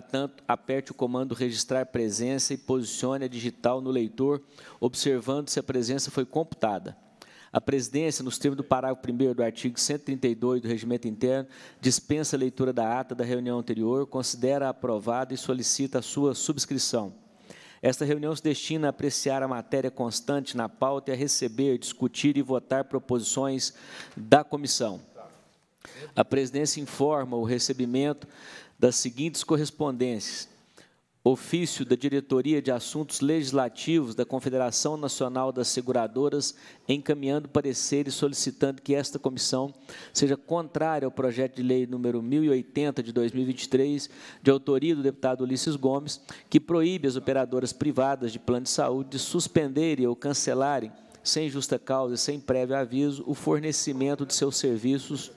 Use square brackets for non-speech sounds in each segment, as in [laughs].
tanto, aperte o comando registrar presença e posicione a digital no leitor, observando se a presença foi computada. A presidência, nos termos do parágrafo 1 do artigo 132 do Regimento Interno, dispensa a leitura da ata da reunião anterior, considera aprovada e solicita a sua subscrição. Esta reunião se destina a apreciar a matéria constante na pauta e a receber, discutir e votar proposições da comissão. A presidência informa o recebimento das seguintes correspondências: ofício da Diretoria de Assuntos Legislativos da Confederação Nacional das Seguradoras, encaminhando pareceres solicitando que esta comissão seja contrária ao projeto de lei número 1080 de 2023, de autoria do deputado Ulisses Gomes, que proíbe as operadoras privadas de plano de saúde de suspenderem ou cancelarem sem justa causa e sem prévio aviso, o fornecimento de seus serviços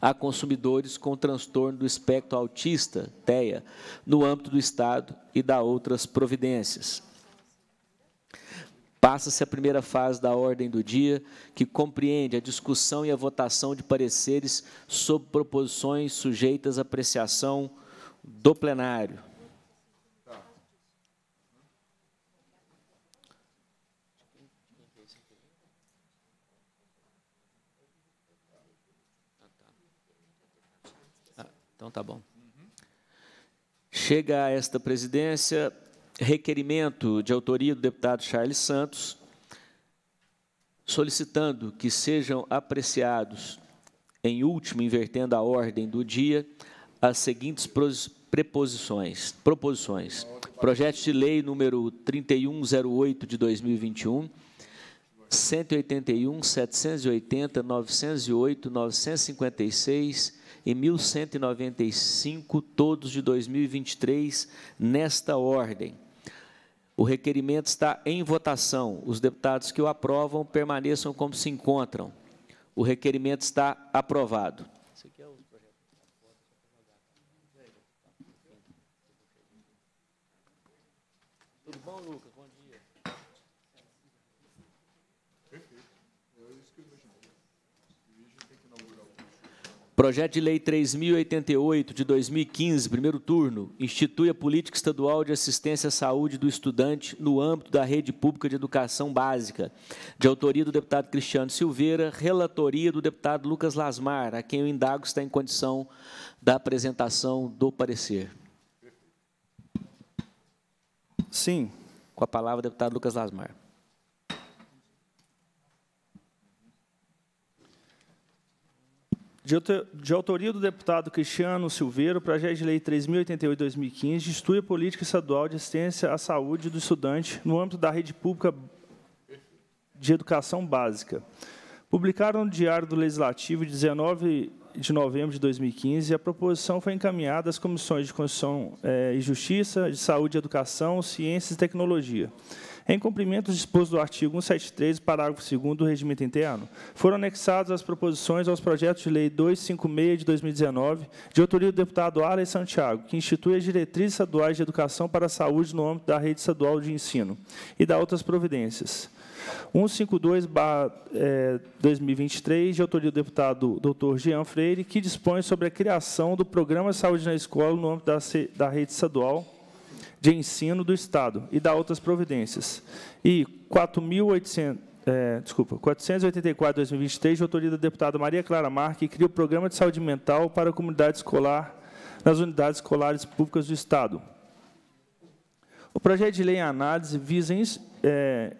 a consumidores com transtorno do espectro autista, TEA, no âmbito do Estado e da outras providências. Passa-se a primeira fase da ordem do dia, que compreende a discussão e a votação de pareceres sobre proposições sujeitas à apreciação do plenário. Então tá bom. Chega a esta presidência requerimento de autoria do deputado Charles Santos, solicitando que sejam apreciados, em último, invertendo a ordem do dia, as seguintes preposições, proposições. Projeto de lei número 3108 de 2021 181, 780, 908, 956 e 1195, todos de 2023, nesta ordem. O requerimento está em votação. Os deputados que o aprovam permaneçam como se encontram. O requerimento está aprovado. Projeto de Lei 3088 de 2015, primeiro turno, institui a política estadual de assistência à saúde do estudante no âmbito da rede pública de educação básica, de autoria do deputado Cristiano Silveira, relatoria do deputado Lucas Lasmar, a quem o indago está em condição da apresentação do parecer. Sim, com a palavra, deputado Lucas Lasmar. de autoria do deputado Cristiano Silveiro, projeto de lei 3088-2015, institui a política estadual de assistência à saúde do estudante no âmbito da rede pública de educação básica. Publicaram no Diário do Legislativo, 19 de novembro de 2015, a proposição foi encaminhada às comissões de Constituição eh, e Justiça, de Saúde e Educação, Ciências e Tecnologia. Em cumprimento do disposto do artigo 173, parágrafo 2 do regimento interno, foram anexadas as proposições aos projetos de lei 256 de 2019, de autoria do deputado Arley Santiago, que institui as diretrizes estaduais de educação para a saúde no âmbito da rede estadual de ensino, e da outras providências. 152-2023, é, de autoria do deputado Dr. Jean Freire, que dispõe sobre a criação do Programa de Saúde na Escola no âmbito da, da rede estadual de ensino do Estado e da outras providências. E 4.800 é, desculpa, 484 2023, de autoria da deputada Maria Clara Marque, cria o Programa de Saúde Mental para a Comunidade Escolar nas Unidades Escolares Públicas do Estado. O projeto de lei em análise visa é,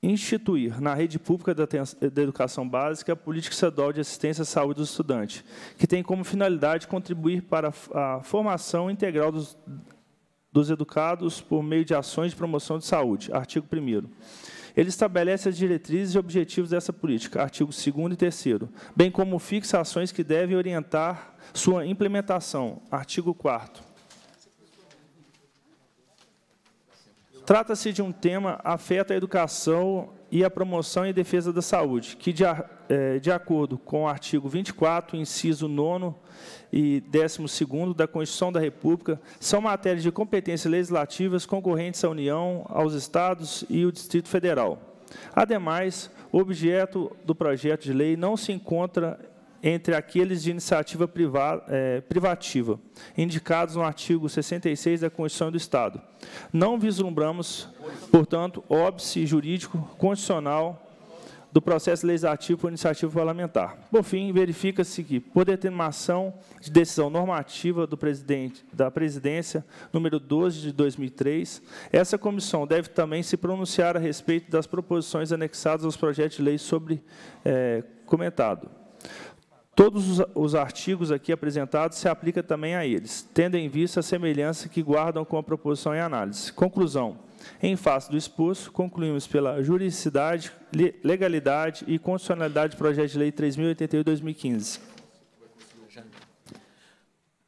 instituir na rede pública da, da educação básica a política estadual de assistência à saúde do estudante, que tem como finalidade contribuir para a formação integral dos, dos educados por meio de ações de promoção de saúde. Artigo 1 ele estabelece as diretrizes e objetivos dessa política, artigos 2 e 3 bem como fixa ações que devem orientar sua implementação, artigo 4 Trata-se de um tema afeta a educação e a promoção e defesa da saúde, que, de, é, de acordo com o artigo 24, inciso 9 e 12 da Constituição da República, são matérias de competências legislativas concorrentes à União, aos Estados e ao Distrito Federal. Ademais, o objeto do projeto de lei não se encontra entre aqueles de iniciativa priva, é, privativa, indicados no artigo 66 da Constituição do Estado. Não vislumbramos, portanto, óbice jurídico constitucional do processo legislativo por iniciativa parlamentar. Por fim, verifica-se que, por determinação de decisão normativa do presidente, da presidência, número 12 de 2003, essa comissão deve também se pronunciar a respeito das proposições anexadas aos projetos de lei sobre é, comentado. Todos os, artigos aqui apresentados se aplicam também a eles, tendo em vista a semelhança que guardam com a proposição em análise. Conclusão. Em face do exposto, concluímos pela juridicidade, legalidade e constitucionalidade do projeto de lei 3081 2015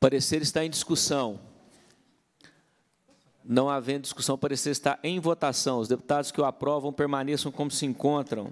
Parecer está em discussão. Não havendo discussão, o parecer está em votação. Os deputados que o aprovam permaneçam como se encontram.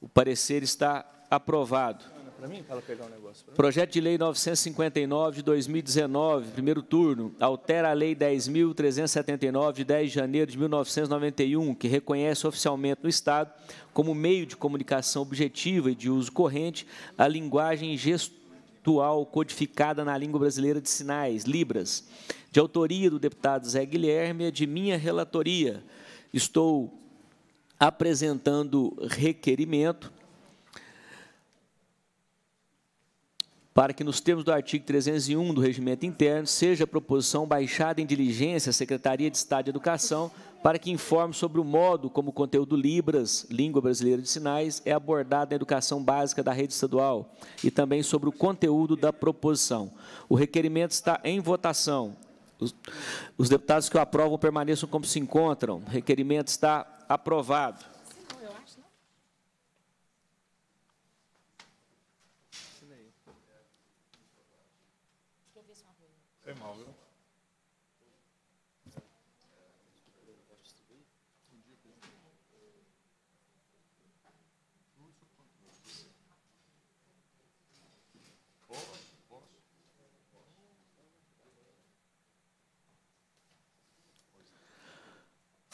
O parecer está aprovado para mim para ela pegar um negócio? Projeto de Lei 959 de 2019, primeiro turno, altera a Lei 10.379 de 10 de janeiro de 1991, que reconhece oficialmente no Estado como meio de comunicação objetiva e de uso corrente a linguagem gestual codificada na língua brasileira de sinais, Libras, de autoria do deputado Zé Guilherme é de minha relatoria. Estou apresentando requerimento para que, nos termos do artigo 301 do Regimento Interno, seja a proposição baixada em diligência à Secretaria de Estado de Educação para que informe sobre o modo como o conteúdo Libras, Língua Brasileira de Sinais, é abordado na educação básica da rede estadual e também sobre o conteúdo da proposição. O requerimento está em votação. Os, os deputados que o aprovam permaneçam como se encontram. O requerimento está aprovado.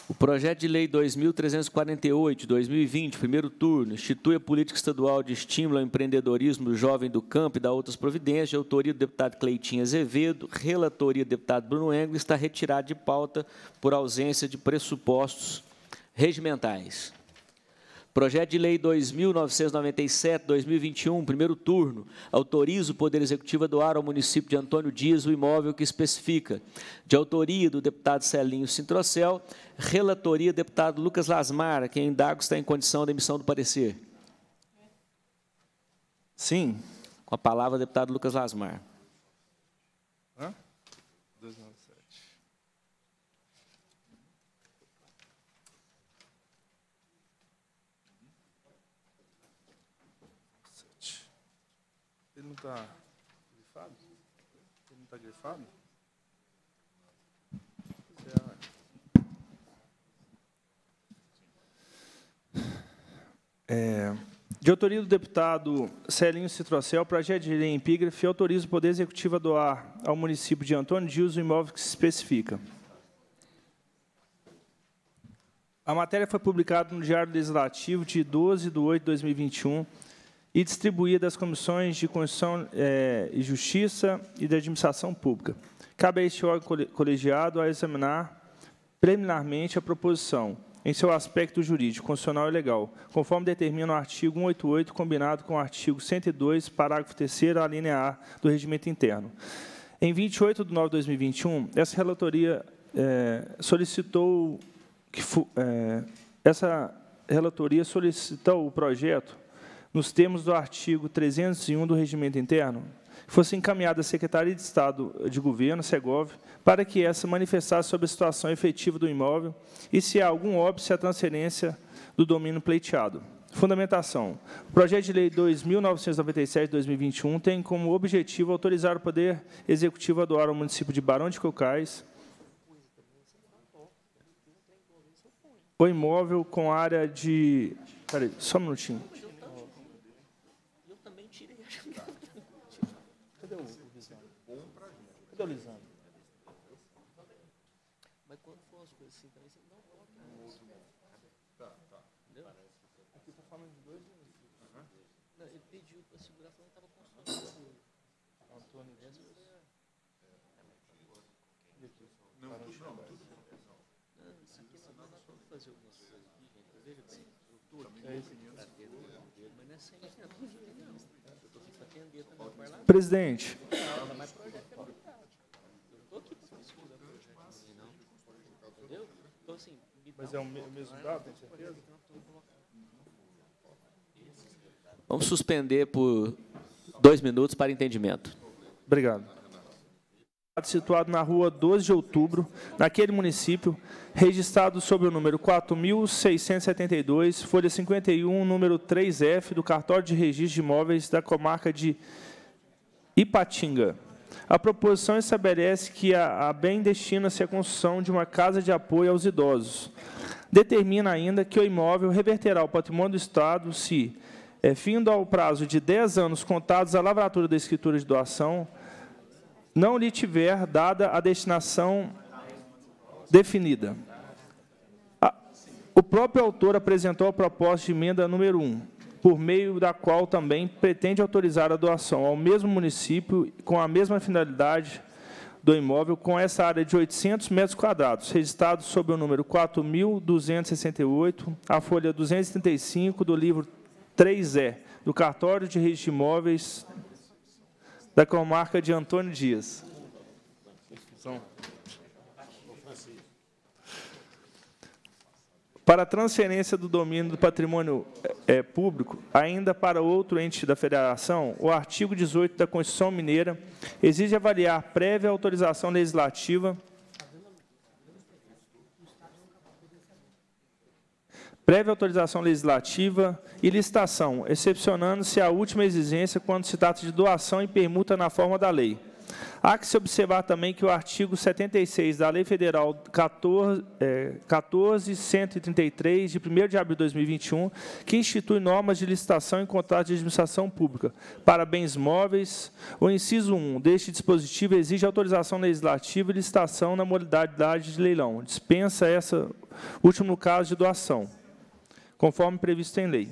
O projeto de lei 2348, 2020, primeiro turno, institui a política estadual de estímulo ao empreendedorismo do jovem do campo e da outras providências, de autoria do deputado Cleitinho Azevedo, relatoria do deputado Bruno Engo está retirado de pauta por ausência de pressupostos regimentais. Projeto de Lei 2997-2021, primeiro turno, autoriza o Poder Executivo a doar ao município de Antônio Dias o imóvel que especifica. De autoria do deputado Celinho Sintrocel, relatoria do deputado Lucas Lasmar, quem indago está em condição da emissão do parecer. Sim. Com a palavra, deputado Lucas Lasmar. está grifado? Ele não está grifado? É, de autoria do deputado Celinho Citrocel, projeto de lei em epígrafe autoriza o Poder Executivo a doar ao município de Antônio Dias o imóvel que se especifica. A matéria foi publicada no Diário Legislativo de 12 de 8 de 2021, e distribuir das comissões de Constituição é, e Justiça e da Administração Pública. Cabe a este órgão colegiado a examinar preliminarmente a proposição em seu aspecto jurídico, constitucional e legal, conforme determina o artigo 188, combinado com o artigo 102, parágrafo 3 a linha A do Regimento Interno. Em 28 de novembro de 2021, essa relatoria é, solicitou que... É, essa relatoria solicitou o projeto nos termos do artigo 301 do Regimento Interno, fosse encaminhada à Secretaria de Estado de Governo, SEGOV, para que essa manifestasse sobre a situação efetiva do imóvel e se há algum óbvio à transferência do domínio pleiteado. Fundamentação. O projeto de lei 2997-2021 tem como objetivo autorizar o Poder Executivo a doar ao município de Barão de Cocais o imóvel com área de... Peraí, só um minutinho. Cadê o Lisandro? Mas quando for as coisas assim também, você não coloca Tá, tá. Entendeu? Aqui está falando de dois uhum. Não, ele pediu para segurar falando que estava construindo. Antônio Não, tudo não, tudo não. Não, isso aqui não dá para fazer algumas coisas aqui, gente. Veja bem, é mas não é sem Eu estou aqui para Presidente. entendeu? Então, assim, Mas é o mesmo dado, tem certeza? Vamos suspender por dois minutos para entendimento. Obrigado. Situado na rua 12 de outubro, naquele município, registrado sob o número 4.672, folha 51, número 3F, do cartório de registro de imóveis da comarca de Ipatinga a proposição estabelece que a, a bem destina-se à construção de uma casa de apoio aos idosos. Determina ainda que o imóvel reverterá ao patrimônio do Estado se, é, findo ao prazo de 10 anos contados à lavratura da escritura de doação, não lhe tiver dada a destinação definida. O próprio autor apresentou a proposta de emenda número 1 por meio da qual também pretende autorizar a doação ao mesmo município com a mesma finalidade do imóvel com essa área de 800 metros quadrados, registrado sob o número 4.268, a folha 235 do livro 3E, do cartório de registro de imóveis da comarca de Antônio Dias. para a transferência do domínio do patrimônio é, público, ainda para outro ente da federação, o artigo 18 da Constituição Mineira exige avaliar prévia autorização legislativa prévia autorização legislativa e licitação, excepcionando-se a última exigência quando se trata de doação e permuta na forma da lei. Há que se observar também que o artigo 76 da Lei Federal 14133, é, de 1 de abril de 2021, que institui normas de licitação em contratos de administração pública para bens móveis, o inciso 1 deste dispositivo exige autorização legislativa e licitação na modalidade de leilão. Dispensa essa, último caso de doação, conforme previsto em lei.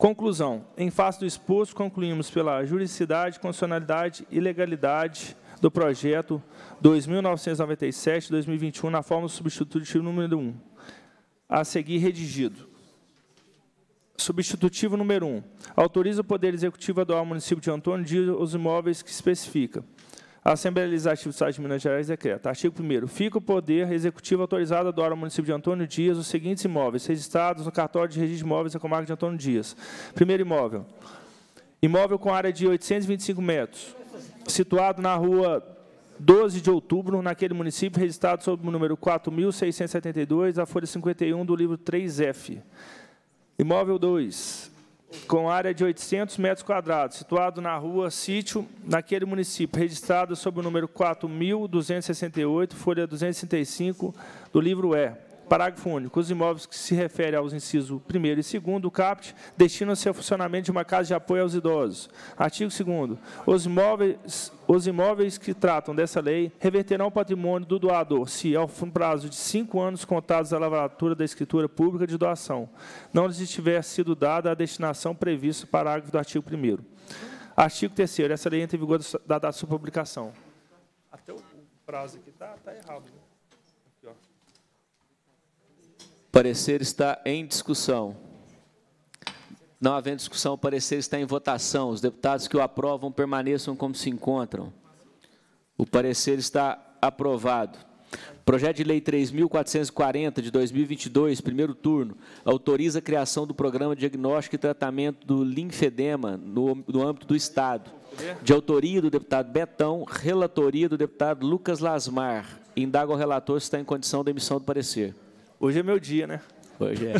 Conclusão. Em face do exposto, concluímos pela juridicidade, constitucionalidade e legalidade do projeto 2997-2021 na forma substitutivo número 1. A seguir, redigido. Substitutivo número 1. Autoriza o Poder Executivo a doar ao município de Antônio Dias os imóveis que especifica. A Assembleia Legislativa do Estado de Minas Gerais decreta. Artigo 1 Fica o poder executivo autorizado a doar ao município de Antônio Dias os seguintes imóveis registrados no cartório de registro de imóveis da comarca de Antônio Dias. Primeiro imóvel. Imóvel com área de 825 metros, situado na rua 12 de outubro, naquele município, registrado sob o número 4.672, da folha 51 do livro 3F. Imóvel 2, com área de 800 metros quadrados, situado na rua Sítio, naquele município, registrado sob o número 4.268, folha 265 do livro E, Parágrafo único. Os imóveis que se referem aos incisos 1 e 2 do CAPT destinam-se ao funcionamento de uma casa de apoio aos idosos. Artigo 2 os imóveis, os imóveis que tratam dessa lei reverterão o patrimônio do doador se, ao prazo de cinco anos contados à lavratura da escritura pública de doação, não lhes tiver sido dada a destinação prevista no parágrafo do artigo 1 Artigo 3 Essa lei entra em vigor da data da sua publicação. Até o prazo aqui está tá errado, né? parecer está em discussão. Não havendo discussão, o parecer está em votação. Os deputados que o aprovam permaneçam como se encontram. O parecer está aprovado. Projeto de Lei 3.440, de 2022, primeiro turno, autoriza a criação do Programa de Diagnóstico e Tratamento do Linfedema no, no âmbito do Estado. De autoria do deputado Betão, relatoria do deputado Lucas Lasmar. Indaga o relator se está em condição da emissão do parecer. Hoje é meu dia, né? Hoje é.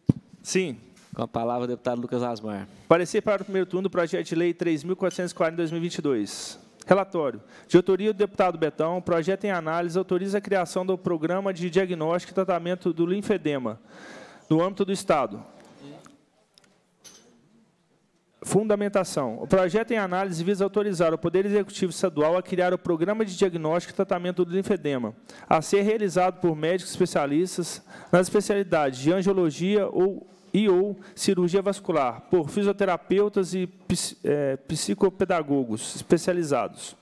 [laughs] Sim. Com a palavra, deputado Lucas Asmar. Parecer para o primeiro turno do projeto de lei 3.440-2022. Relatório. De autoria do deputado Betão, o projeto em análise autoriza a criação do Programa de Diagnóstico e Tratamento do Linfedema, no âmbito do Estado, Fundamentação. O projeto em análise visa autorizar o Poder Executivo Estadual a criar o Programa de Diagnóstico e Tratamento do Linfedema, a ser realizado por médicos especialistas nas especialidades de angiologia ou, e ou cirurgia vascular, por fisioterapeutas e é, psicopedagogos especializados.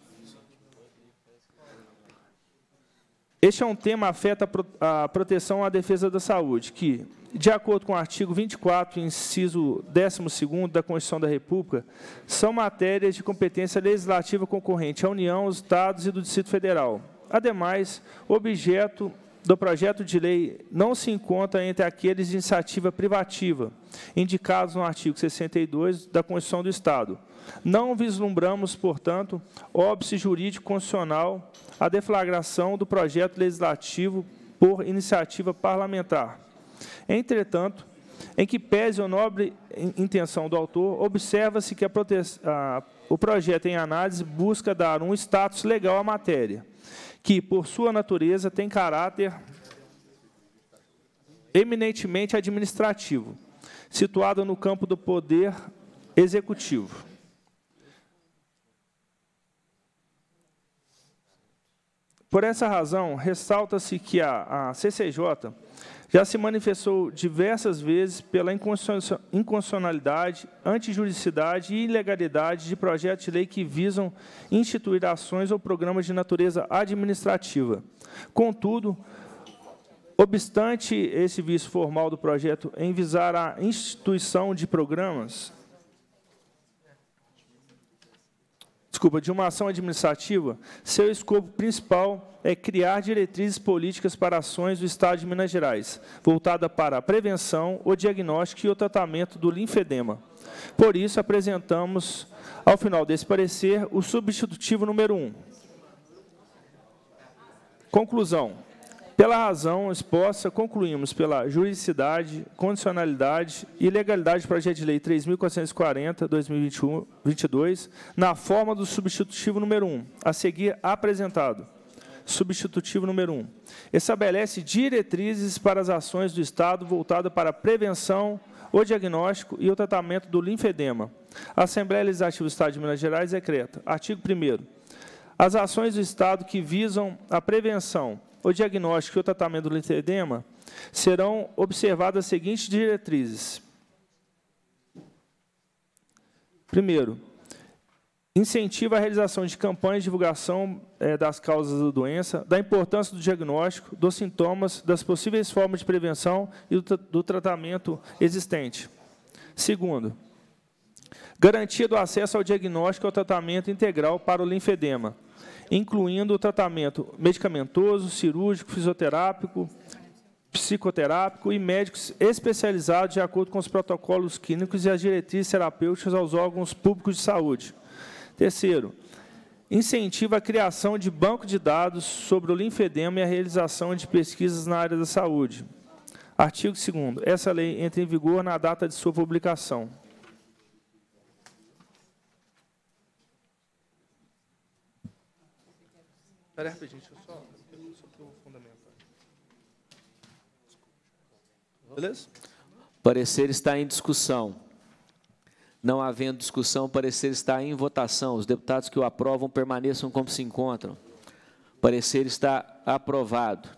Este é um tema que afeta a proteção à defesa da saúde, que de acordo com o artigo 24, inciso 12 da Constituição da República, são matérias de competência legislativa concorrente à União, aos Estados e do Distrito Federal. Ademais, o objeto do projeto de lei não se encontra entre aqueles de iniciativa privativa, indicados no artigo 62 da Constituição do Estado. Não vislumbramos, portanto, óbice jurídico constitucional à deflagração do projeto legislativo por iniciativa parlamentar. Entretanto, em que pese a nobre intenção do autor, observa-se que a a, o projeto em análise busca dar um status legal à matéria, que, por sua natureza, tem caráter eminentemente administrativo, situado no campo do poder executivo. Por essa razão, ressalta-se que a, a CCJ já se manifestou diversas vezes pela inconstitucionalidade, antijuridicidade e ilegalidade de projetos de lei que visam instituir ações ou programas de natureza administrativa. Contudo, obstante esse vício formal do projeto em visar a instituição de programas, desculpa, de uma ação administrativa, seu escopo principal é criar diretrizes políticas para ações do Estado de Minas Gerais, voltada para a prevenção, o diagnóstico e o tratamento do linfedema. Por isso, apresentamos, ao final desse parecer, o substitutivo número 1. Conclusão. Pela razão exposta, concluímos pela juridicidade, condicionalidade e legalidade do projeto de lei 3.440-2022, na forma do substitutivo número 1, a seguir apresentado. Substitutivo número 1. Estabelece diretrizes para as ações do Estado voltadas para a prevenção, o diagnóstico e o tratamento do linfedema. A Assembleia Legislativa do Estado de Minas Gerais decreta. Artigo 1 As ações do Estado que visam a prevenção, o diagnóstico e o tratamento do linfedema, serão observadas as seguintes diretrizes. Primeiro, incentiva a realização de campanhas de divulgação é, das causas da doença, da importância do diagnóstico, dos sintomas, das possíveis formas de prevenção e do, do tratamento existente. Segundo, garantia do acesso ao diagnóstico e ao tratamento integral para o linfedema, incluindo o tratamento medicamentoso, cirúrgico, fisioterápico, psicoterápico e médicos especializados de acordo com os protocolos clínicos e as diretrizes terapêuticas aos órgãos públicos de saúde. Terceiro, incentiva a criação de banco de dados sobre o linfedema e a realização de pesquisas na área da saúde. Artigo 2 Essa lei entra em vigor na data de sua publicação. Espera aí eu só, só o Beleza? Parecer está em discussão. Não havendo discussão, parecer está em votação. Os deputados que o aprovam permaneçam como se encontram. Parecer está aprovado.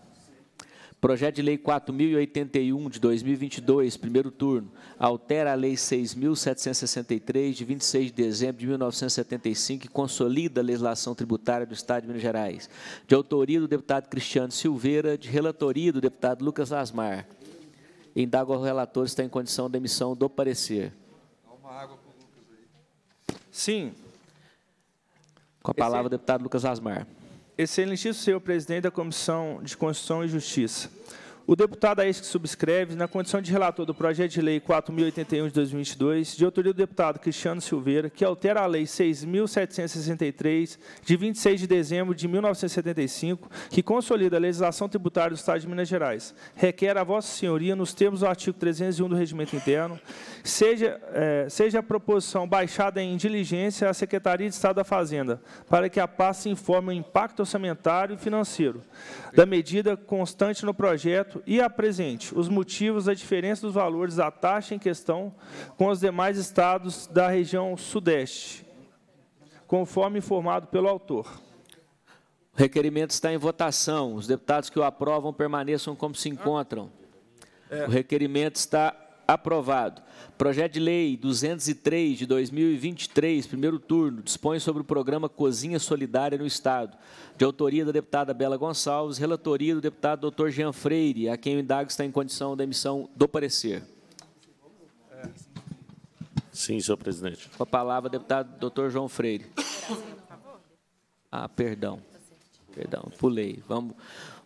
Projeto de Lei 4.081 de 2022, primeiro turno, altera a Lei 6.763 de 26 de dezembro de 1975 e consolida a legislação tributária do Estado de Minas Gerais. De autoria do deputado Cristiano Silveira, de relatoria do deputado Lucas Lasmar. Indago ao relator se está em condição de emissão do parecer. Sim. Com a palavra, Esse... É deputado Lucas Lasmar. Excelentíssimo senhor presidente da Comissão de Constituição e Justiça, o deputado a é que subscreve, na condição de relator do projeto de lei 4.081 de 2022, de autoria do deputado Cristiano Silveira, que altera a lei 6.763, de 26 de dezembro de 1975, que consolida a legislação tributária do Estado de Minas Gerais, requer a vossa senhoria, nos termos do artigo 301 do Regimento Interno, seja, é, seja a proposição baixada em diligência à Secretaria de Estado da Fazenda, para que a pasta informe o impacto orçamentário e financeiro da medida constante no projeto projeto e apresente os motivos da diferença dos valores da taxa em questão com os demais estados da região Sudeste, conforme informado pelo autor. O requerimento está em votação. Os deputados que o aprovam permaneçam como se encontram. É. O requerimento está Aprovado. Projeto de Lei 203 de 2023, primeiro turno, dispõe sobre o programa Cozinha Solidária no Estado, de autoria da deputada Bela Gonçalves, relatoria do deputado doutor Jean Freire, a quem o indago está em condição da emissão do parecer. Sim, senhor presidente. Com a palavra, deputado doutor João Freire. Ah, perdão. Perdão, pulei. Vamos,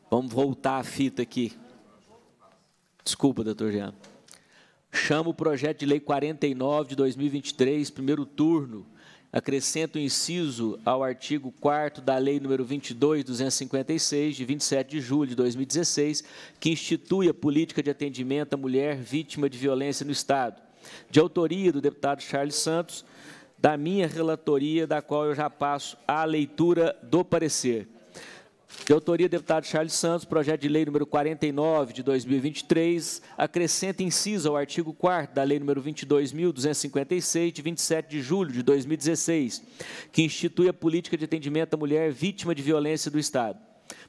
vamos voltar a fita aqui. Desculpa, doutor Jean. Chamo o projeto de lei 49 de 2023, primeiro turno. Acrescento o inciso ao artigo 4 da Lei Número 22.256, de 27 de julho de 2016, que institui a política de atendimento à mulher vítima de violência no Estado, de autoria do deputado Charles Santos, da minha relatoria, da qual eu já passo à leitura do parecer. De autoria do deputado Charles Santos, projeto de lei número 49 de 2023 acrescenta inciso ao artigo 4 da lei número 22.256 de 27 de julho de 2016, que institui a política de atendimento à mulher vítima de violência do Estado.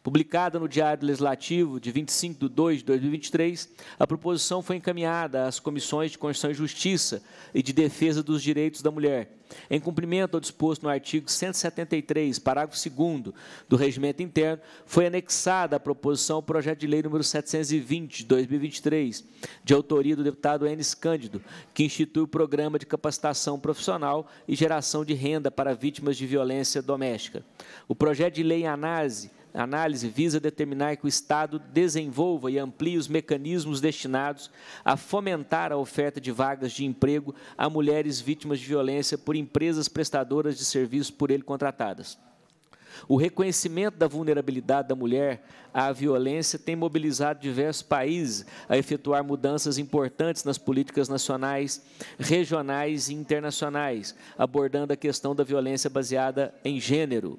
Publicada no Diário Legislativo de 25 de 2 de 2023, a proposição foi encaminhada às Comissões de Constituição e Justiça e de Defesa dos Direitos da Mulher, em cumprimento ao disposto no artigo 173, parágrafo 2 do Regimento Interno, foi anexada à proposição ao projeto de lei número 720 de 2023, de autoria do deputado Enes Cândido, que institui o programa de capacitação profissional e geração de renda para vítimas de violência doméstica. O projeto de lei em análise a análise visa determinar que o Estado desenvolva e amplie os mecanismos destinados a fomentar a oferta de vagas de emprego a mulheres vítimas de violência por empresas prestadoras de serviços por ele contratadas. O reconhecimento da vulnerabilidade da mulher à violência tem mobilizado diversos países a efetuar mudanças importantes nas políticas nacionais, regionais e internacionais, abordando a questão da violência baseada em gênero.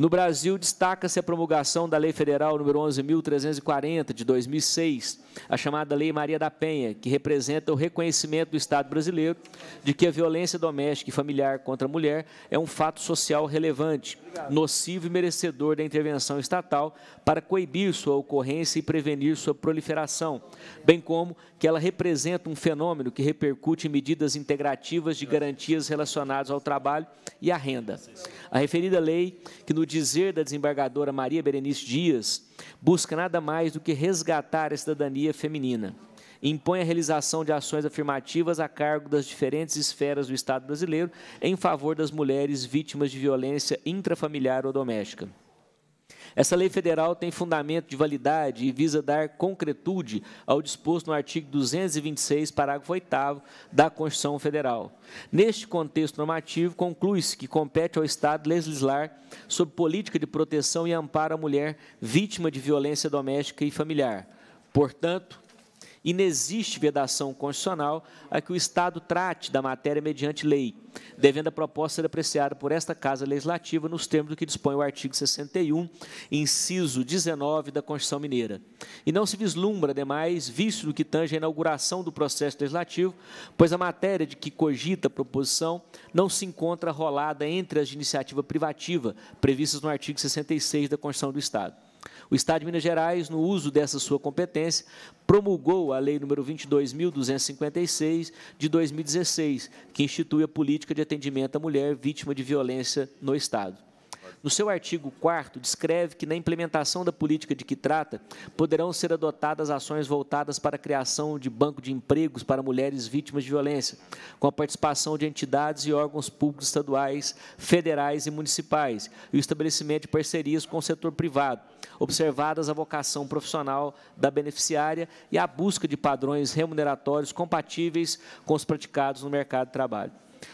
No Brasil, destaca-se a promulgação da Lei Federal nº 11.340, de 2006, a chamada Lei Maria da Penha, que representa o reconhecimento do Estado brasileiro de que a violência doméstica e familiar contra a mulher é um fato social relevante, nocivo e merecedor da intervenção estatal para coibir sua ocorrência e prevenir sua proliferação, bem como que ela representa um fenômeno que repercute em medidas integrativas de garantias relacionadas ao trabalho e à renda. A referida lei, que no dizer da desembargadora Maria Berenice Dias, busca nada mais do que resgatar a cidadania feminina impõe a realização de ações afirmativas a cargo das diferentes esferas do Estado brasileiro em favor das mulheres vítimas de violência intrafamiliar ou doméstica. Essa lei federal tem fundamento de validade e visa dar concretude ao disposto no artigo 226, parágrafo 8 da Constituição Federal. Neste contexto normativo, conclui-se que compete ao Estado legislar sobre política de proteção e amparo à mulher vítima de violência doméstica e familiar. Portanto, e não existe vedação constitucional a que o Estado trate da matéria mediante lei, devendo a proposta ser apreciada por esta Casa Legislativa nos termos do que dispõe o artigo 61, inciso 19 da Constituição Mineira. E não se vislumbra, demais, vício do que tange a inauguração do processo legislativo, pois a matéria de que cogita a proposição não se encontra rolada entre as de iniciativa privativa previstas no artigo 66 da Constituição do Estado. O Estado de Minas Gerais, no uso dessa sua competência, promulgou a Lei número 22.256, de 2016, que institui a política de atendimento à mulher vítima de violência no Estado no seu artigo 4 descreve que na implementação da política de que trata, poderão ser adotadas ações voltadas para a criação de banco de empregos para mulheres vítimas de violência, com a participação de entidades e órgãos públicos estaduais, federais e municipais, e o estabelecimento de parcerias com o setor privado, observadas a vocação profissional da beneficiária e a busca de padrões remuneratórios compatíveis com os praticados no mercado de trabalho.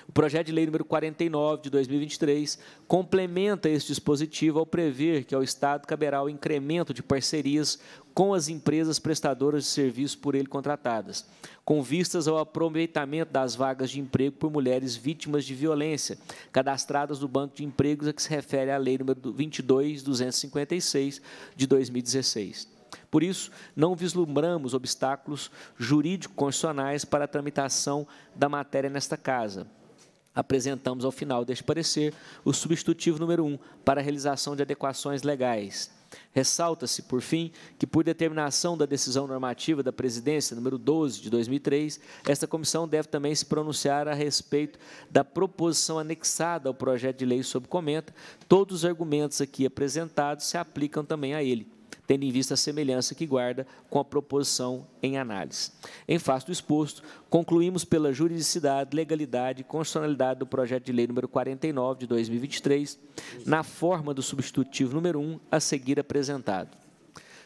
O projeto de lei número 49 de 2023 complementa esse dispositivo ao prever que ao Estado caberá o incremento de parcerias com as empresas prestadoras de serviços por ele contratadas, com vistas ao aproveitamento das vagas de emprego por mulheres vítimas de violência, cadastradas no Banco de Empregos a que se refere a Lei nº 22.256, de 2016. Por isso, não vislumbramos obstáculos jurídico-constitucionais para a tramitação da matéria nesta Casa. Apresentamos ao final deste parecer o substitutivo número 1 para a realização de adequações legais. Ressalta-se, por fim, que por determinação da decisão normativa da Presidência número 12 de 2003, esta comissão deve também se pronunciar a respeito da proposição anexada ao projeto de lei sob comenta. Todos os argumentos aqui apresentados se aplicam também a ele tendo em vista a semelhança que guarda com a proposição em análise. Em face do exposto, concluímos pela juridicidade, legalidade e constitucionalidade do projeto de lei número 49 de 2023, na forma do substitutivo número 1 a seguir apresentado.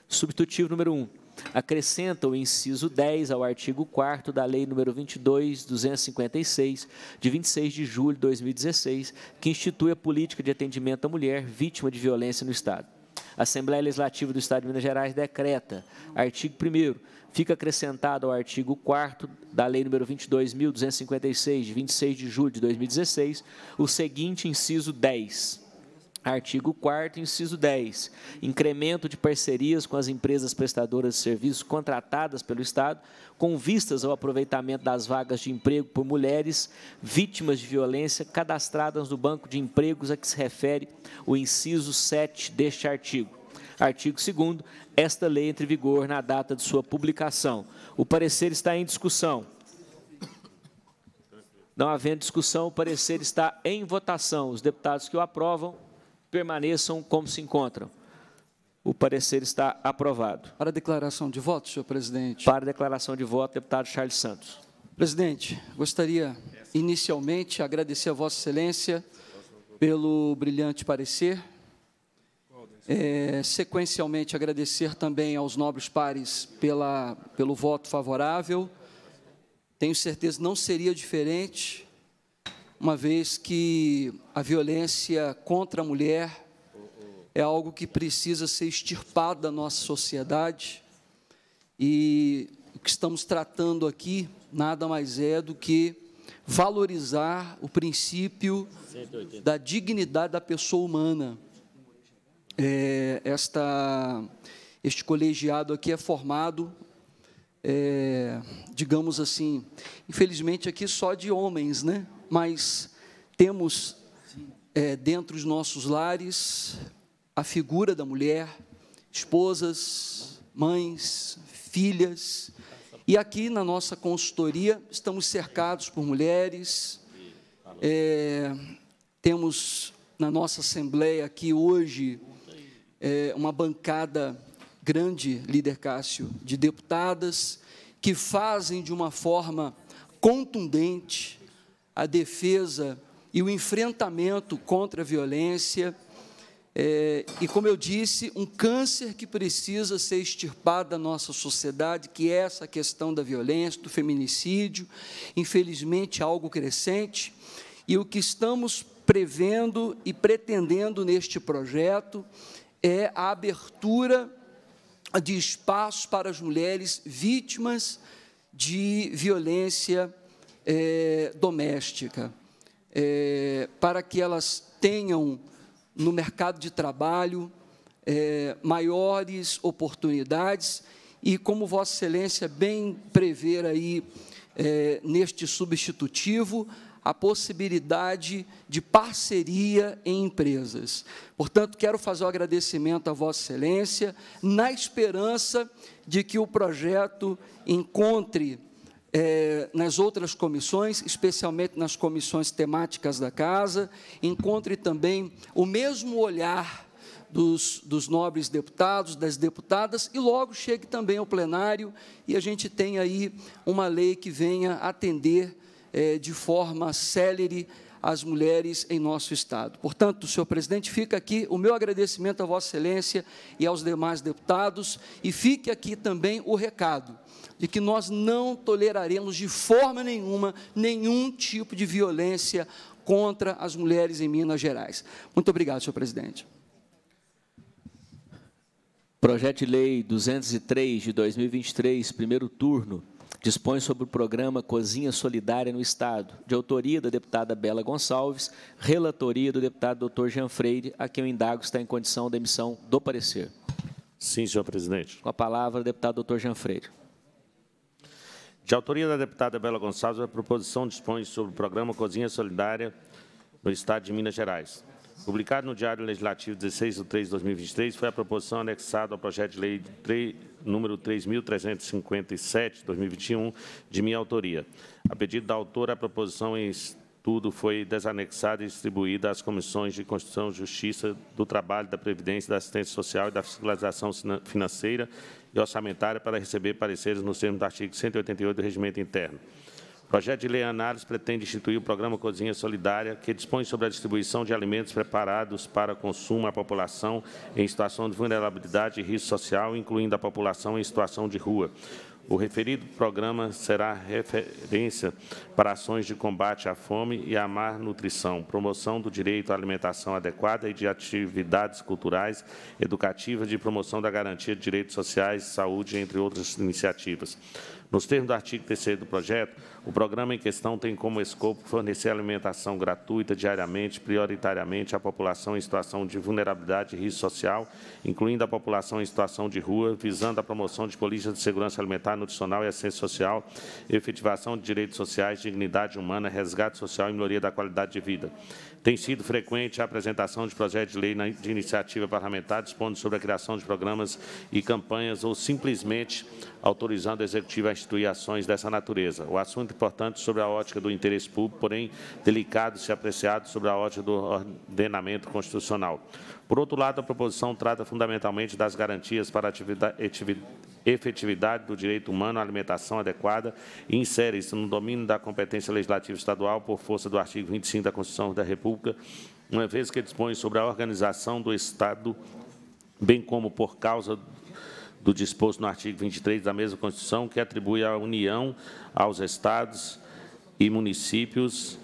Substitutivo número 1 acrescenta o inciso 10 ao artigo 4 da Lei nº 22.256, de 26 de julho de 2016, que institui a política de atendimento à mulher vítima de violência no Estado. A Assembleia Legislativa do Estado de Minas Gerais decreta, artigo 1 fica acrescentado ao artigo 4 da Lei nº 22.256, de 26 de julho de 2016, o seguinte inciso 10. Artigo 4 inciso 10. Incremento de parcerias com as empresas prestadoras de serviços contratadas pelo Estado, com vistas ao aproveitamento das vagas de emprego por mulheres vítimas de violência cadastradas no banco de empregos a que se refere o inciso 7 deste artigo. Artigo 2 Esta lei entra em vigor na data de sua publicação. O parecer está em discussão. Não havendo discussão, o parecer está em votação. Os deputados que o aprovam permaneçam como se encontram. O parecer está aprovado. Para a declaração de voto, senhor presidente. Para a declaração de voto, deputado Charles Santos. Presidente, gostaria inicialmente agradecer a Vossa Excelência pelo brilhante parecer. É, sequencialmente agradecer também aos nobres pares pela, pelo voto favorável. Tenho certeza não seria diferente uma vez que a violência contra a mulher é algo que precisa ser extirpado da nossa sociedade. E o que estamos tratando aqui nada mais é do que valorizar o princípio 180. da dignidade da pessoa humana. É, esta, este colegiado aqui é formado, é, digamos assim, infelizmente aqui só de homens, né? mas temos é, dentro dos nossos lares a figura da mulher, esposas, mães, filhas. E aqui na nossa consultoria estamos cercados por mulheres. É, temos na nossa assembleia aqui hoje é, uma bancada grande, líder Cássio, de deputadas que fazem de uma forma contundente, a defesa e o enfrentamento contra a violência. É, e, como eu disse, um câncer que precisa ser extirpado da nossa sociedade, que é essa questão da violência, do feminicídio, infelizmente algo crescente. E o que estamos prevendo e pretendendo neste projeto é a abertura de espaço para as mulheres vítimas de violência é, doméstica, é, para que elas tenham no mercado de trabalho é, maiores oportunidades e, como Vossa Excelência bem prever aí é, neste substitutivo, a possibilidade de parceria em empresas. Portanto, quero fazer o um agradecimento a Vossa Excelência, na esperança de que o projeto encontre é, nas outras comissões, especialmente nas comissões temáticas da casa, encontre também o mesmo olhar dos, dos, nobres deputados, das deputadas, e logo chegue também ao plenário e a gente tenha aí uma lei que venha atender é, de forma célere as mulheres em nosso Estado. Portanto, senhor presidente, fica aqui o meu agradecimento à Vossa Excelência e aos demais deputados, e fique aqui também o recado de que nós não toleraremos de forma nenhuma nenhum tipo de violência contra as mulheres em Minas Gerais. Muito obrigado, senhor presidente. Projeto de Lei 203 de 2023, primeiro turno, dispõe sobre o programa Cozinha Solidária no Estado, de autoria da deputada Bela Gonçalves, relatoria do deputado Dr. Jean Freire, a quem o indago está em condição de emissão do parecer. Sim, senhor presidente. Com a palavra, deputado Dr. Jean Freire. De autoria da deputada Bela Gonçalves, a proposição dispõe sobre o programa Cozinha Solidária no Estado de Minas Gerais. Publicado no Diário Legislativo 16 de 3 de 2023, foi a proposição anexada ao projeto de lei 3, número 3.357, de 2021, de minha autoria. A pedido da autora, a proposição em estudo foi desanexada e distribuída às comissões de Constituição, Justiça, do Trabalho, da Previdência, da Assistência Social e da Fiscalização Financeira e orçamentária para receber pareceres nos termos do artigo 188 do Regimento Interno. O projeto de lei análise pretende instituir o programa Cozinha Solidária, que dispõe sobre a distribuição de alimentos preparados para consumo à população em situação de vulnerabilidade e risco social, incluindo a população em situação de rua. O referido programa será referência para ações de combate à fome e à má nutrição, promoção do direito à alimentação adequada e de atividades culturais, educativas, de promoção da garantia de direitos sociais, saúde, entre outras iniciativas. Nos termos do artigo 3 do projeto, o programa em questão tem como escopo fornecer alimentação gratuita diariamente, prioritariamente, à população em situação de vulnerabilidade e risco social, incluindo a população em situação de rua, visando a promoção de políticas de segurança alimentar, nutricional e assistência social, efetivação de direitos sociais, dignidade humana, resgate social e melhoria da qualidade de vida. Tem sido frequente a apresentação de projetos de lei de iniciativa parlamentar dispondo sobre a criação de programas e campanhas ou simplesmente autorizando o Executivo a instituir ações dessa natureza. O assunto importante sobre a ótica do interesse público, porém delicado se apreciado sobre a ótica do ordenamento constitucional. Por outro lado, a proposição trata fundamentalmente das garantias para a efetividade do direito humano à alimentação adequada e insere isso no domínio da competência legislativa estadual por força do artigo 25 da Constituição da República, uma vez que dispõe sobre a organização do Estado, bem como por causa do disposto no artigo 23 da mesma Constituição, que atribui à União, aos Estados e municípios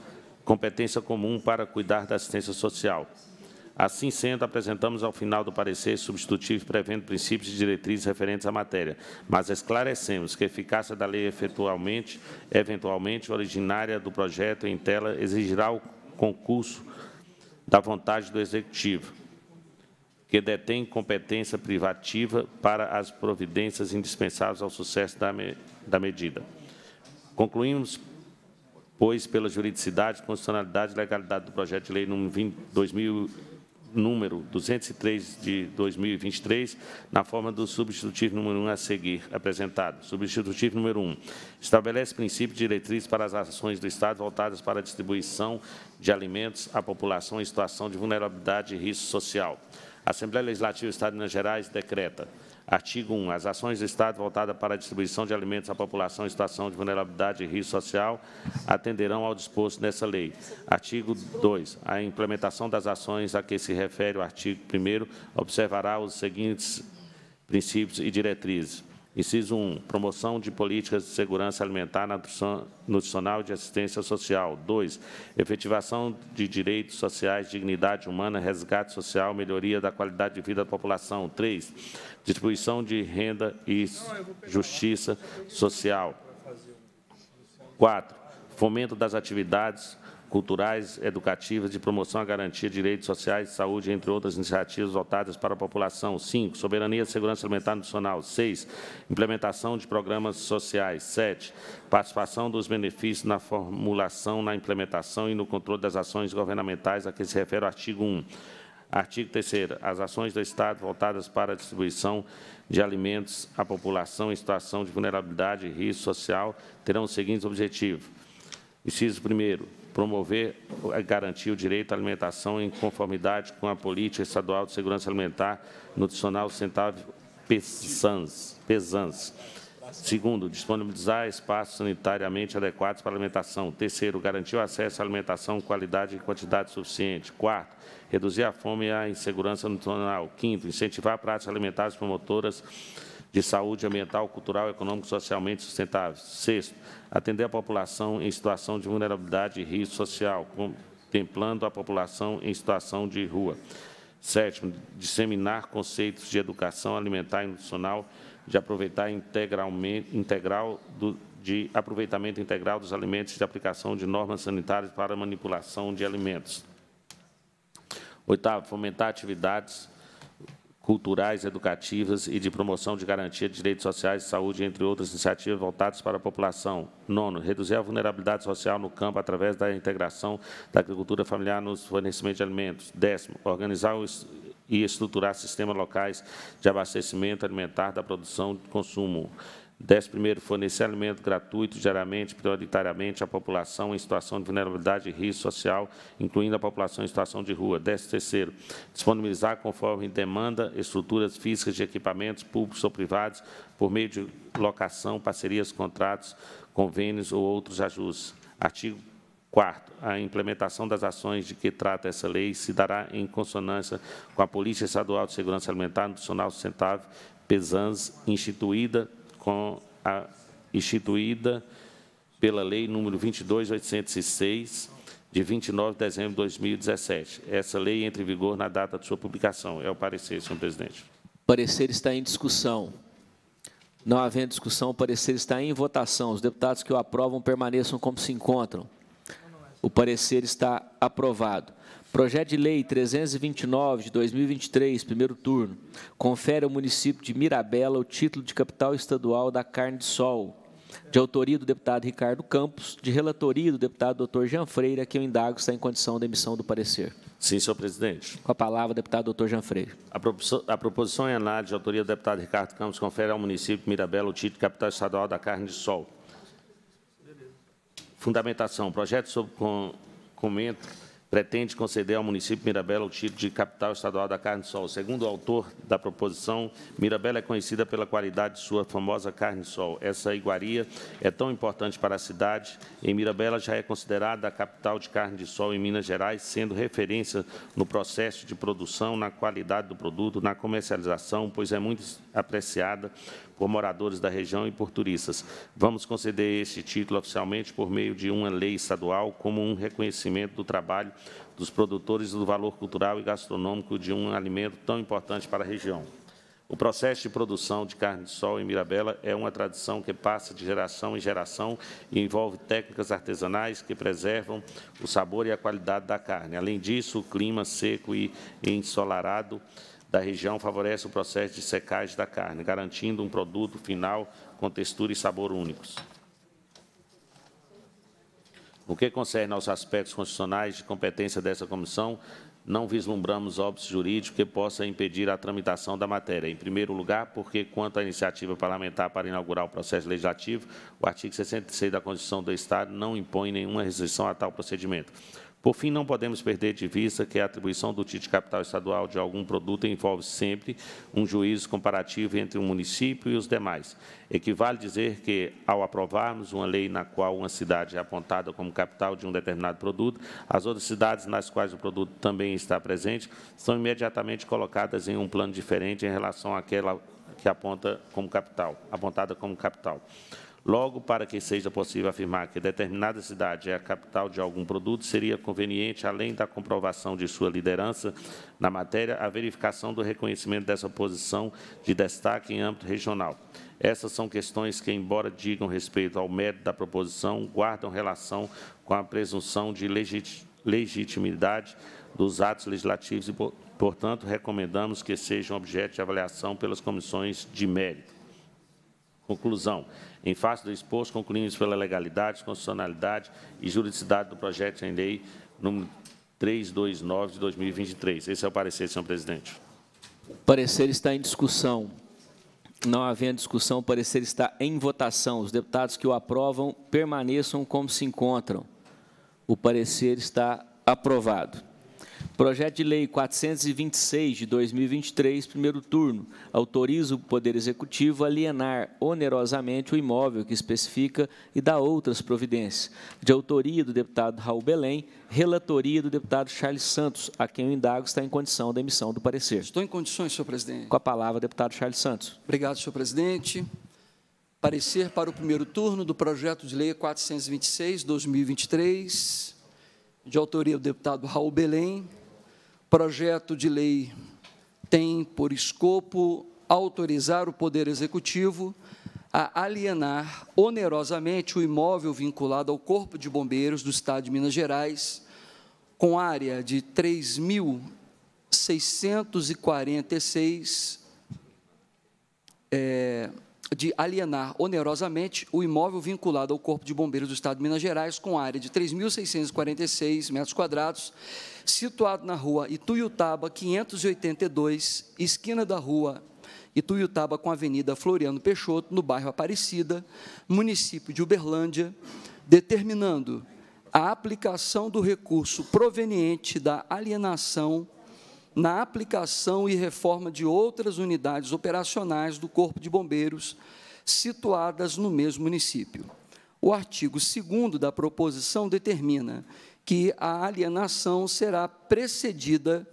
competência comum para cuidar da assistência social. Assim sendo, apresentamos ao final do parecer substitutivo prevendo princípios e diretrizes referentes à matéria, mas esclarecemos que a eficácia da lei efetualmente, eventualmente originária do projeto em tela exigirá o concurso da vontade do Executivo, que detém competência privativa para as providências indispensáveis ao sucesso da, me, da medida. Concluímos pois pela juridicidade, constitucionalidade e legalidade do projeto de lei número 20, 2000 número 203 de 2023, na forma do substitutivo número 1 a seguir apresentado. Substitutivo número 1. Estabelece princípios diretrizes para as ações do Estado voltadas para a distribuição de alimentos à população em situação de vulnerabilidade e risco social. A Assembleia Legislativa do Estado de Minas Gerais decreta Artigo 1. As ações do Estado voltadas para a distribuição de alimentos à população em situação de vulnerabilidade e risco social atenderão ao disposto nessa lei. Artigo 2. A implementação das ações a que se refere o artigo 1 observará os seguintes princípios e diretrizes. Inciso 1. Promoção de políticas de segurança alimentar, nutricional e de assistência social. 2. Efetivação de direitos sociais, dignidade humana, resgate social, melhoria da qualidade de vida da população. 3. Distribuição de renda e justiça social. 4. Fomento das atividades culturais, educativas, de promoção à garantia de direitos sociais, saúde, entre outras iniciativas voltadas para a população. 5. Soberania e segurança alimentar nacional. 6. Implementação de programas sociais. 7. Participação dos benefícios na formulação, na implementação e no controle das ações governamentais a que se refere o artigo 1. Artigo 3 As ações do Estado voltadas para a distribuição de alimentos à população em situação de vulnerabilidade e risco social terão os seguintes objetivos. Inciso 1 promover e é, garantir o direito à alimentação em conformidade com a Política Estadual de Segurança Alimentar Nutricional Sustentável PESANS. PESANS. Segundo, disponibilizar espaços sanitariamente adequados para alimentação. Terceiro, garantir o acesso à alimentação com qualidade e quantidade suficiente. Quarto, reduzir a fome e a insegurança nutricional. Quinto, incentivar práticas alimentares promotoras de saúde ambiental, cultural, econômico, socialmente sustentável. Sexto, atender a população em situação de vulnerabilidade e risco social, contemplando a população em situação de rua. Sétimo, disseminar conceitos de educação alimentar e nutricional, de aproveitar integralmente, integral do, de aproveitamento integral dos alimentos e de aplicação de normas sanitárias para manipulação de alimentos. Oitavo, fomentar atividades culturais, educativas e de promoção de garantia de direitos sociais, e saúde, entre outras iniciativas voltadas para a população. Nono, reduzir a vulnerabilidade social no campo através da integração da agricultura familiar nos fornecimentos de alimentos. Décimo, organizar e estruturar sistemas locais de abastecimento alimentar da produção e consumo. Dez primeiro, fornecer alimento gratuito diariamente, prioritariamente, à população em situação de vulnerabilidade e risco social, incluindo a população em situação de rua. Décimo terceiro, disponibilizar, conforme demanda, estruturas físicas de equipamentos públicos ou privados, por meio de locação, parcerias, contratos, convênios ou outros ajustes. Artigo 4 a implementação das ações de que trata essa lei se dará em consonância com a Polícia Estadual de Segurança Alimentar Nutricional Sustentável, PESANS, instituída com a instituída pela Lei número 22.806, de 29 de dezembro de 2017. Essa lei entra em vigor na data de sua publicação. É o parecer, senhor presidente. parecer está em discussão. Não havendo discussão, o parecer está em votação. Os deputados que o aprovam permaneçam como se encontram. O parecer está aprovado. Projeto de Lei 329 de 2023, primeiro turno, confere ao município de Mirabela o título de capital estadual da carne de sol, de autoria do deputado Ricardo Campos, de relatoria do deputado doutor Jean Freire, que eu indago está em condição de emissão do parecer. Sim, senhor presidente. Com a palavra, deputado doutor Jean Freire. A proposição, a proposição em análise de autoria do deputado Ricardo Campos confere ao município de Mirabela o título de capital estadual da carne de sol. Fundamentação. Projeto sobre com, comento pretende conceder ao município de Mirabela o título de capital estadual da carne de sol. Segundo o autor da proposição, Mirabela é conhecida pela qualidade de sua famosa carne de sol. Essa iguaria é tão importante para a cidade. Em Mirabela já é considerada a capital de carne de sol em Minas Gerais, sendo referência no processo de produção, na qualidade do produto, na comercialização, pois é muito apreciada por moradores da região e por turistas. Vamos conceder este título oficialmente por meio de uma lei estadual como um reconhecimento do trabalho dos produtores do valor cultural e gastronômico de um alimento tão importante para a região. O processo de produção de carne de sol em Mirabela é uma tradição que passa de geração em geração e envolve técnicas artesanais que preservam o sabor e a qualidade da carne. Além disso, o clima seco e ensolarado da região favorece o processo de secagem da carne, garantindo um produto final com textura e sabor únicos. No que concerne aos aspectos constitucionais de competência dessa comissão, não vislumbramos óbvio jurídico que possa impedir a tramitação da matéria. Em primeiro lugar, porque, quanto à iniciativa parlamentar para inaugurar o processo legislativo, o artigo 66 da Constituição do Estado não impõe nenhuma restrição a tal procedimento. Por fim, não podemos perder de vista que a atribuição do título de capital estadual de algum produto envolve sempre um juízo comparativo entre o município e os demais. Equivale dizer que, ao aprovarmos uma lei na qual uma cidade é apontada como capital de um determinado produto, as outras cidades nas quais o produto também está presente são imediatamente colocadas em um plano diferente em relação àquela que aponta como capital, apontada como capital. Logo, para que seja possível afirmar que determinada cidade é a capital de algum produto, seria conveniente, além da comprovação de sua liderança na matéria, a verificação do reconhecimento dessa posição de destaque em âmbito regional. Essas são questões que, embora digam respeito ao mérito da proposição, guardam relação com a presunção de legit legitimidade dos atos legislativos e, portanto, recomendamos que sejam objeto de avaliação pelas comissões de mérito. Conclusão. Em face do exposto, concluímos pela legalidade, constitucionalidade e juridicidade do projeto em lei número 329 de 2023. Esse é o parecer, senhor presidente. O parecer está em discussão. Não havendo discussão, o parecer está em votação. Os deputados que o aprovam permaneçam como se encontram. O parecer está aprovado. Projeto de Lei 426 de 2023, primeiro turno, autoriza o Poder Executivo a alienar onerosamente o imóvel que especifica e dá outras providências. De autoria do deputado Raul Belém, relatoria do deputado Charles Santos, a quem o indago está em condição da emissão do parecer. Estou em condições, senhor presidente. Com a palavra, deputado Charles Santos. Obrigado, senhor presidente. Parecer para o primeiro turno do projeto de lei 426, 2023, de autoria do deputado Raul Belém, projeto de lei tem por escopo autorizar o Poder Executivo a alienar onerosamente o imóvel vinculado ao Corpo de Bombeiros do Estado de Minas Gerais, com área de 3.646 é, de alienar onerosamente o imóvel vinculado ao Corpo de Bombeiros do Estado de Minas Gerais, com área de 3.646 metros quadrados, situado na rua Ituiutaba 582, esquina da rua Ituiutaba com a Avenida Floriano Peixoto, no bairro Aparecida, município de Uberlândia, determinando a aplicação do recurso proveniente da alienação na aplicação e reforma de outras unidades operacionais do Corpo de Bombeiros situadas no mesmo município. O artigo 2 da proposição determina que a alienação será precedida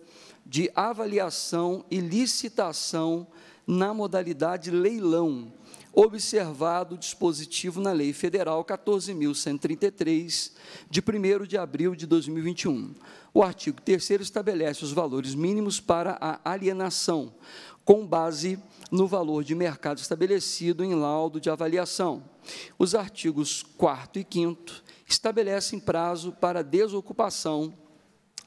de avaliação e licitação na modalidade leilão, observado o dispositivo na Lei Federal 14.133, de 1 de abril de 2021. O artigo 3 estabelece os valores mínimos para a alienação, com base no valor de mercado estabelecido em laudo de avaliação. Os artigos 4 e 5 estabelecem prazo para desocupação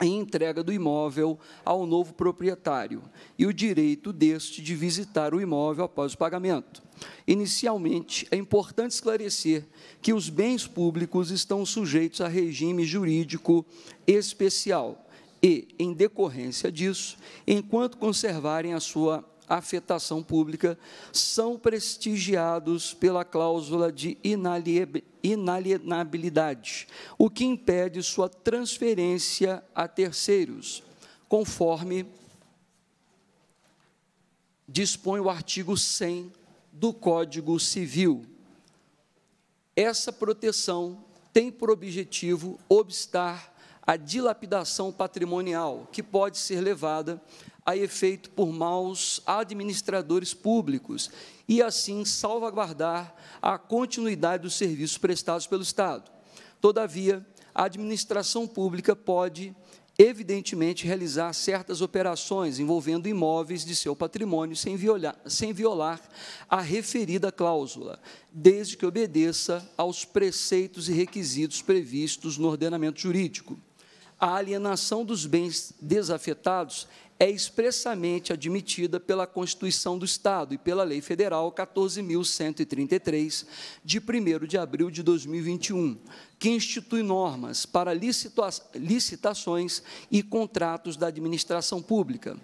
e entrega do imóvel ao novo proprietário e o direito deste de visitar o imóvel após o pagamento. Inicialmente, é importante esclarecer que os bens públicos estão sujeitos a regime jurídico especial e, em decorrência disso, enquanto conservarem a sua afetação pública são prestigiados pela cláusula de inalienabilidade, o que impede sua transferência a terceiros, conforme dispõe o artigo 100 do Código Civil. Essa proteção tem por objetivo obstar a dilapidação patrimonial, que pode ser levada a efeito por maus administradores públicos e assim salvaguardar a continuidade dos serviços prestados pelo Estado. Todavia, a administração pública pode evidentemente realizar certas operações envolvendo imóveis de seu patrimônio sem violar, sem violar a referida cláusula, desde que obedeça aos preceitos e requisitos previstos no ordenamento jurídico. A alienação dos bens desafetados é expressamente admitida pela Constituição do Estado e pela Lei Federal 14.133, de 1 de abril de 2021, que institui normas para licitações e contratos da administração pública.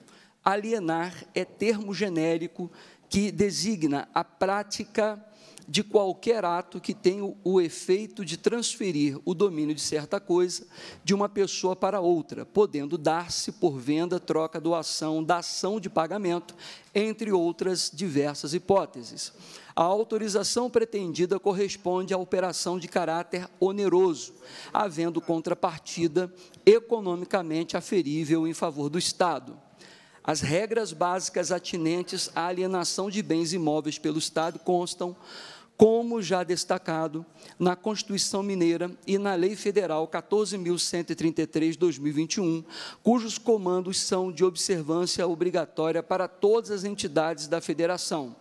Alienar é termo genérico que designa a prática de qualquer ato que tenha o efeito de transferir o domínio de certa coisa de uma pessoa para outra, podendo dar-se por venda, troca, doação, dação de pagamento, entre outras diversas hipóteses. A autorização pretendida corresponde à operação de caráter oneroso, havendo contrapartida economicamente aferível em favor do Estado as regras básicas atinentes à alienação de bens imóveis pelo Estado constam como já destacado na Constituição Mineira e na Lei Federal 14.133/2021, cujos comandos são de observância obrigatória para todas as entidades da federação.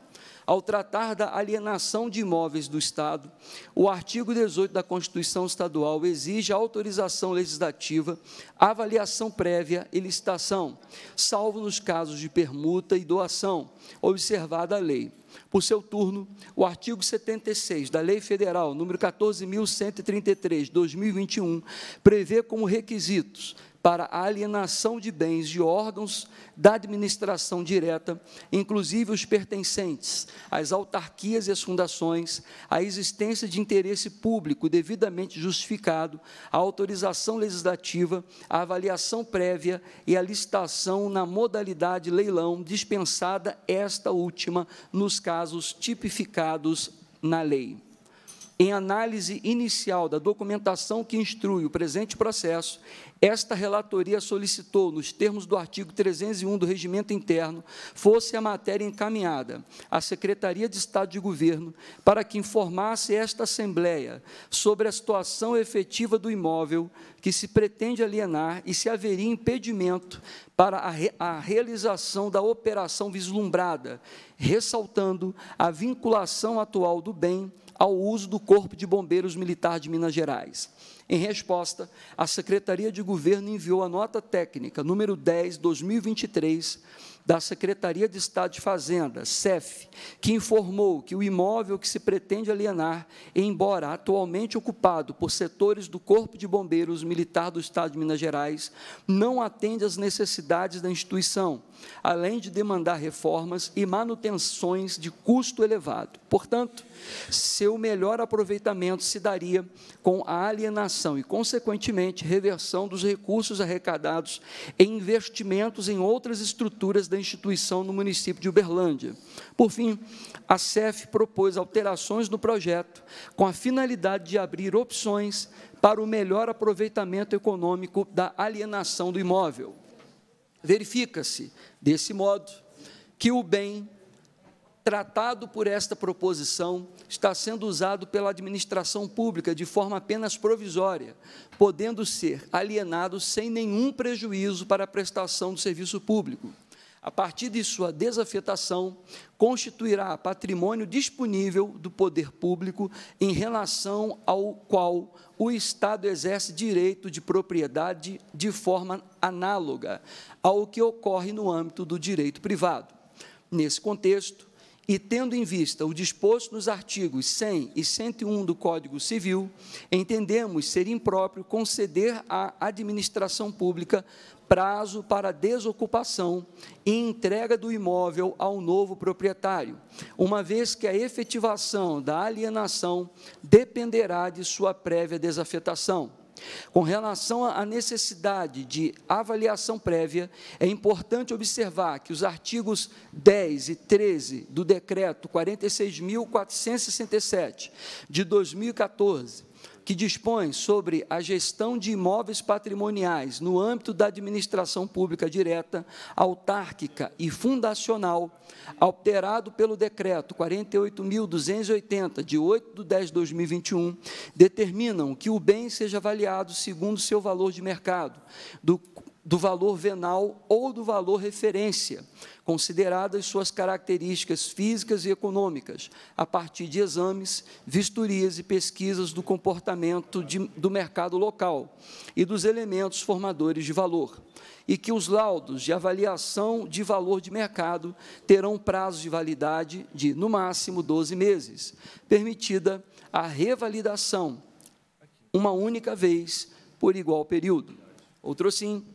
Ao tratar da alienação de imóveis do Estado, o artigo 18 da Constituição Estadual exige autorização legislativa, avaliação prévia e licitação, salvo nos casos de permuta e doação, observada a lei. Por seu turno, o artigo 76 da Lei Federal nº 14.133, 2021, prevê como requisitos para a alienação de bens de órgãos da administração direta, inclusive os pertencentes às autarquias e às fundações, a existência de interesse público devidamente justificado, a autorização legislativa, a avaliação prévia e a licitação na modalidade leilão, dispensada esta última nos casos tipificados na lei em análise inicial da documentação que instrui o presente processo, esta relatoria solicitou, nos termos do artigo 301 do Regimento Interno, fosse a matéria encaminhada à Secretaria de Estado de Governo para que informasse esta Assembleia sobre a situação efetiva do imóvel que se pretende alienar e se haveria impedimento para a, re a realização da operação vislumbrada, ressaltando a vinculação atual do bem ao uso do Corpo de Bombeiros Militar de Minas Gerais. Em resposta, a Secretaria de Governo enviou a nota técnica número 10/2023 da Secretaria de Estado de Fazenda, SEF, que informou que o imóvel que se pretende alienar, embora atualmente ocupado por setores do Corpo de Bombeiros Militar do Estado de Minas Gerais, não atende às necessidades da instituição, além de demandar reformas e manutenções de custo elevado. Portanto, seu melhor aproveitamento se daria com a alienação e, consequentemente, reversão dos recursos arrecadados em investimentos em outras estruturas da instituição no município de Uberlândia. Por fim, a CEF propôs alterações no projeto com a finalidade de abrir opções para o melhor aproveitamento econômico da alienação do imóvel. Verifica-se, desse modo, que o bem tratado por esta proposição está sendo usado pela administração pública de forma apenas provisória, podendo ser alienado sem nenhum prejuízo para a prestação do serviço público a partir de sua desafetação, constituirá patrimônio disponível do poder público em relação ao qual o Estado exerce direito de propriedade de forma análoga ao que ocorre no âmbito do direito privado. Nesse contexto, e tendo em vista o disposto nos artigos 100 e 101 do Código Civil, entendemos ser impróprio conceder à administração pública prazo para desocupação e entrega do imóvel ao novo proprietário, uma vez que a efetivação da alienação dependerá de sua prévia desafetação. Com relação à necessidade de avaliação prévia, é importante observar que os artigos 10 e 13 do Decreto 46.467, de 2014, que dispõe sobre a gestão de imóveis patrimoniais no âmbito da administração pública direta, autárquica e fundacional, alterado pelo Decreto 48.280, de 8 de 10 de 2021, determinam que o bem seja avaliado segundo seu valor de mercado, do do valor venal ou do valor referência, consideradas suas características físicas e econômicas, a partir de exames, vistorias e pesquisas do comportamento de, do mercado local e dos elementos formadores de valor, e que os laudos de avaliação de valor de mercado terão prazo de validade de, no máximo, 12 meses, permitida a revalidação uma única vez por igual período. Outro sim,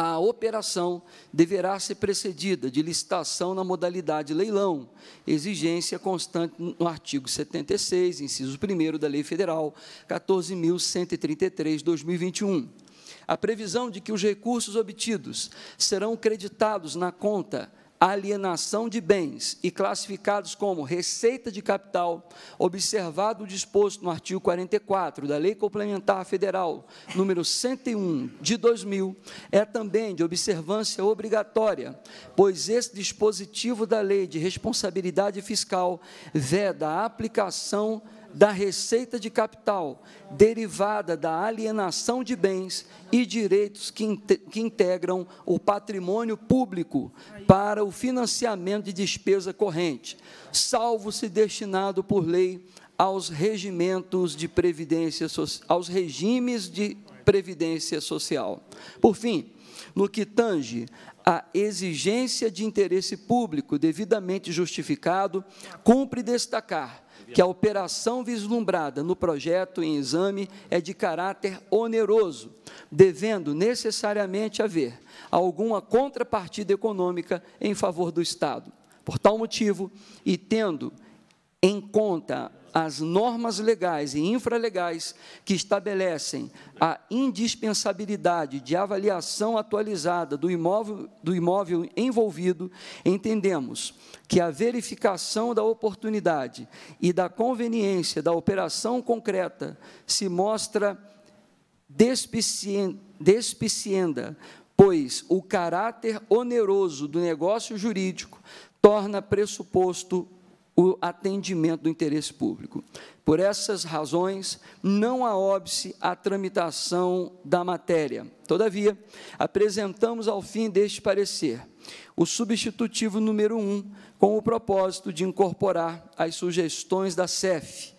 a operação deverá ser precedida de licitação na modalidade leilão, exigência constante no artigo 76, inciso 1 da Lei Federal 14.133/2021. A previsão de que os recursos obtidos serão creditados na conta alienação de bens e classificados como receita de capital, observado o disposto no artigo 44 da Lei Complementar Federal número 101 de 2000, é também de observância obrigatória, pois esse dispositivo da Lei de Responsabilidade Fiscal veda a aplicação da receita de capital derivada da alienação de bens e direitos que, que integram o patrimônio público para o financiamento de despesa corrente, salvo se destinado por lei aos regimentos de previdência so aos regimes de previdência social. Por fim, no que tange a exigência de interesse público devidamente justificado, cumpre destacar que a operação vislumbrada no projeto em exame é de caráter oneroso, devendo necessariamente haver alguma contrapartida econômica em favor do Estado. Por tal motivo, e tendo em conta as normas legais e infralegais que estabelecem a indispensabilidade de avaliação atualizada do imóvel, do imóvel envolvido, entendemos que a verificação da oportunidade e da conveniência da operação concreta se mostra despicienda, pois o caráter oneroso do negócio jurídico torna pressuposto o atendimento do interesse público. Por essas razões, não há óbice à tramitação da matéria. Todavia, apresentamos ao fim deste parecer o substitutivo número 1, um, com o propósito de incorporar as sugestões da CEF,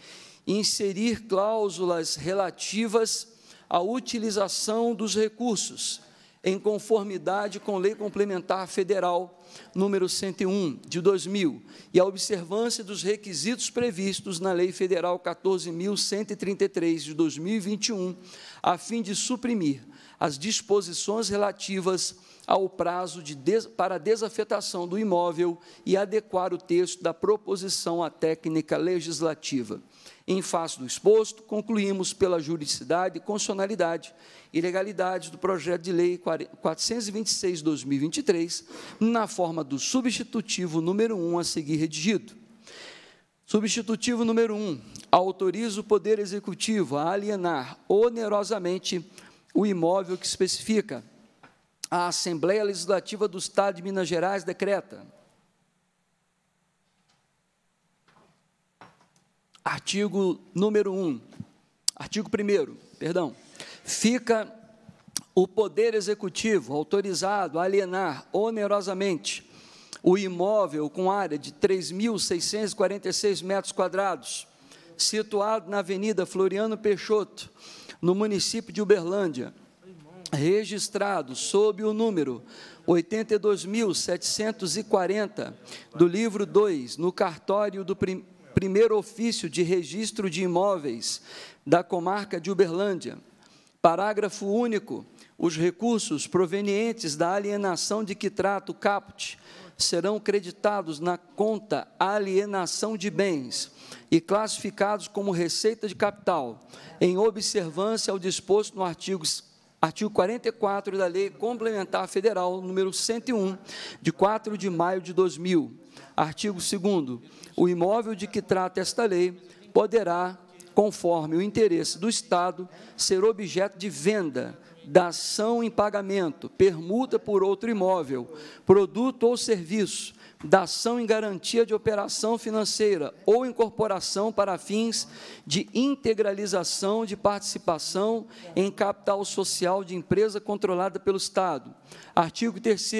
inserir cláusulas relativas à utilização dos recursos em conformidade com Lei Complementar Federal número 101 de 2000 e a observância dos requisitos previstos na Lei Federal 14133 de 2021, a fim de suprimir as disposições relativas ao prazo de des, para a desafetação do imóvel e adequar o texto da proposição à técnica legislativa. Em face do exposto, concluímos pela juridicidade, constitucionalidade e legalidade do projeto de lei 426/2023, na forma do substitutivo número 1 a seguir redigido. Substitutivo número 1. Autoriza o Poder Executivo a alienar onerosamente o imóvel que especifica. A Assembleia Legislativa do Estado de Minas Gerais decreta artigo número 1, artigo 1, perdão, fica o poder executivo autorizado a alienar onerosamente o imóvel com área de 3.646 metros quadrados, situado na Avenida Floriano Peixoto, no município de Uberlândia, registrado sob o número 82.740 do livro 2, no cartório do primeiro primeiro ofício de registro de imóveis da comarca de Uberlândia. Parágrafo único. Os recursos provenientes da alienação de que trata o caput serão creditados na conta alienação de bens e classificados como receita de capital, em observância ao disposto no artigo Artigo 44 da Lei Complementar Federal número 101, de 4 de maio de 2000. Artigo 2 O imóvel de que trata esta lei poderá, conforme o interesse do Estado, ser objeto de venda dação em pagamento, permuta por outro imóvel, produto ou serviço, dação em garantia de operação financeira ou incorporação para fins de integralização de participação em capital social de empresa controlada pelo Estado, Artigo 3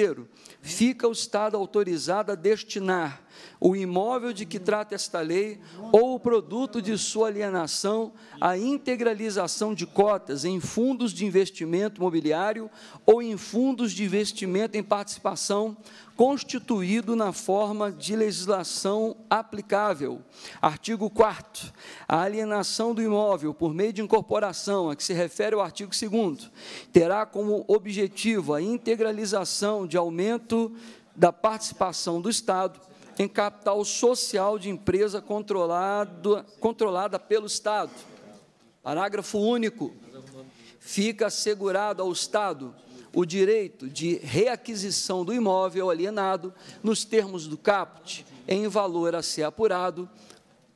Fica o Estado autorizado a destinar o imóvel de que trata esta lei ou o produto de sua alienação à integralização de cotas em fundos de investimento imobiliário ou em fundos de investimento em participação constituído na forma de legislação aplicável. Artigo 4 A alienação do imóvel por meio de incorporação, a que se refere o artigo 2 terá como objetivo a integralização de aumento da participação do Estado em capital social de empresa controlado, controlada pelo Estado. Parágrafo único. Fica assegurado ao Estado o direito de reaquisição do imóvel alienado nos termos do caput em valor a ser apurado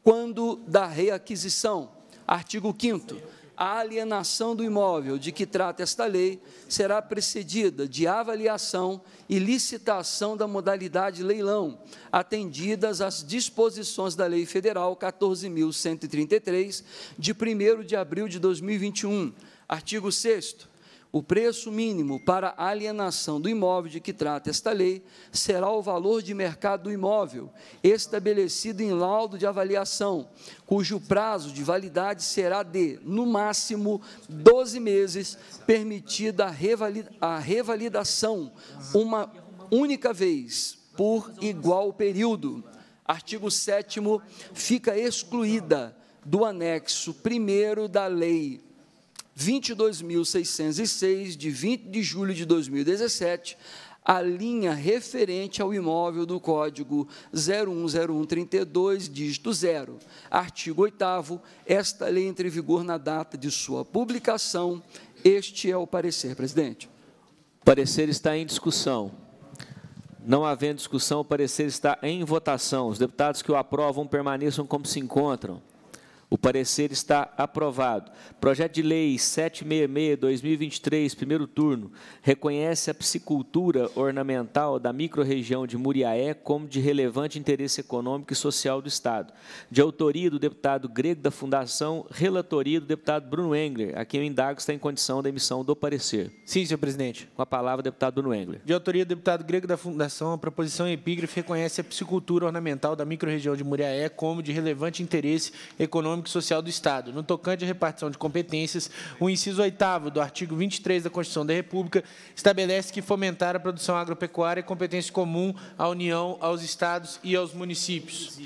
quando da reaquisição. Artigo 5 a alienação do imóvel de que trata esta lei será precedida de avaliação e licitação da modalidade leilão, atendidas às disposições da Lei Federal 14.133, de 1 de abril de 2021. Artigo 6 o preço mínimo para alienação do imóvel de que trata esta lei será o valor de mercado do imóvel, estabelecido em laudo de avaliação, cujo prazo de validade será de, no máximo, 12 meses, permitida a, a revalidação uma única vez por igual período. Artigo 7 fica excluída do anexo 1 da lei 22.606, de 20 de julho de 2017, a linha referente ao imóvel do Código 010132, dígito 0. Artigo 8 esta lei entra em vigor na data de sua publicação. Este é o parecer, presidente. O parecer está em discussão. Não havendo discussão, o parecer está em votação. Os deputados que o aprovam permaneçam como se encontram. O parecer está aprovado. Projeto de Lei 766-2023, primeiro turno, reconhece a piscicultura ornamental da microrregião de Muriaé como de relevante interesse econômico e social do Estado. De autoria do deputado Grego da Fundação, relatoria do deputado Bruno Engler, a quem o indago está em condição da emissão do parecer. Sim, senhor presidente. Com a palavra, deputado Bruno Engler. De autoria do deputado Grego da Fundação, a proposição em epígrafe reconhece a piscicultura ornamental da microrregião de Muriaé como de relevante interesse econômico Econômico e Social do Estado, no tocante à repartição de competências, o inciso 8 do artigo 23 da Constituição da República estabelece que fomentar a produção agropecuária é competência comum à União, aos Estados e aos municípios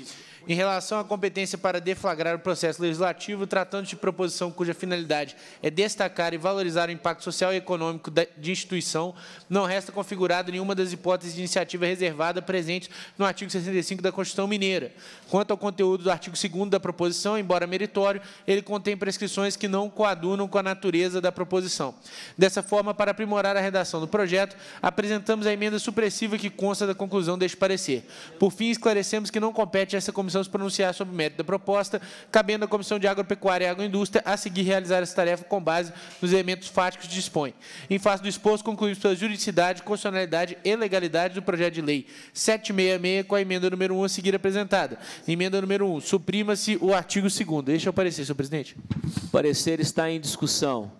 em relação à competência para deflagrar o processo legislativo, tratando-se de proposição cuja finalidade é destacar e valorizar o impacto social e econômico de instituição, não resta configurada nenhuma das hipóteses de iniciativa reservada presentes no artigo 65 da Constituição Mineira. Quanto ao conteúdo do artigo 2 da proposição, embora meritório, ele contém prescrições que não coadunam com a natureza da proposição. Dessa forma, para aprimorar a redação do projeto, apresentamos a emenda supressiva que consta da conclusão deste parecer. Por fim, esclarecemos que não compete a essa comissão comissão se pronunciar sobre o mérito da proposta, cabendo à Comissão de Agropecuária e Agroindústria a seguir realizar essa tarefa com base nos elementos fáticos que dispõe. Em face do exposto, concluímos pela juridicidade, constitucionalidade e legalidade do projeto de lei 766, com a emenda número 1 a seguir apresentada. Emenda número 1. Suprima-se o artigo 2 Deixa eu aparecer, senhor presidente. O parecer está em discussão.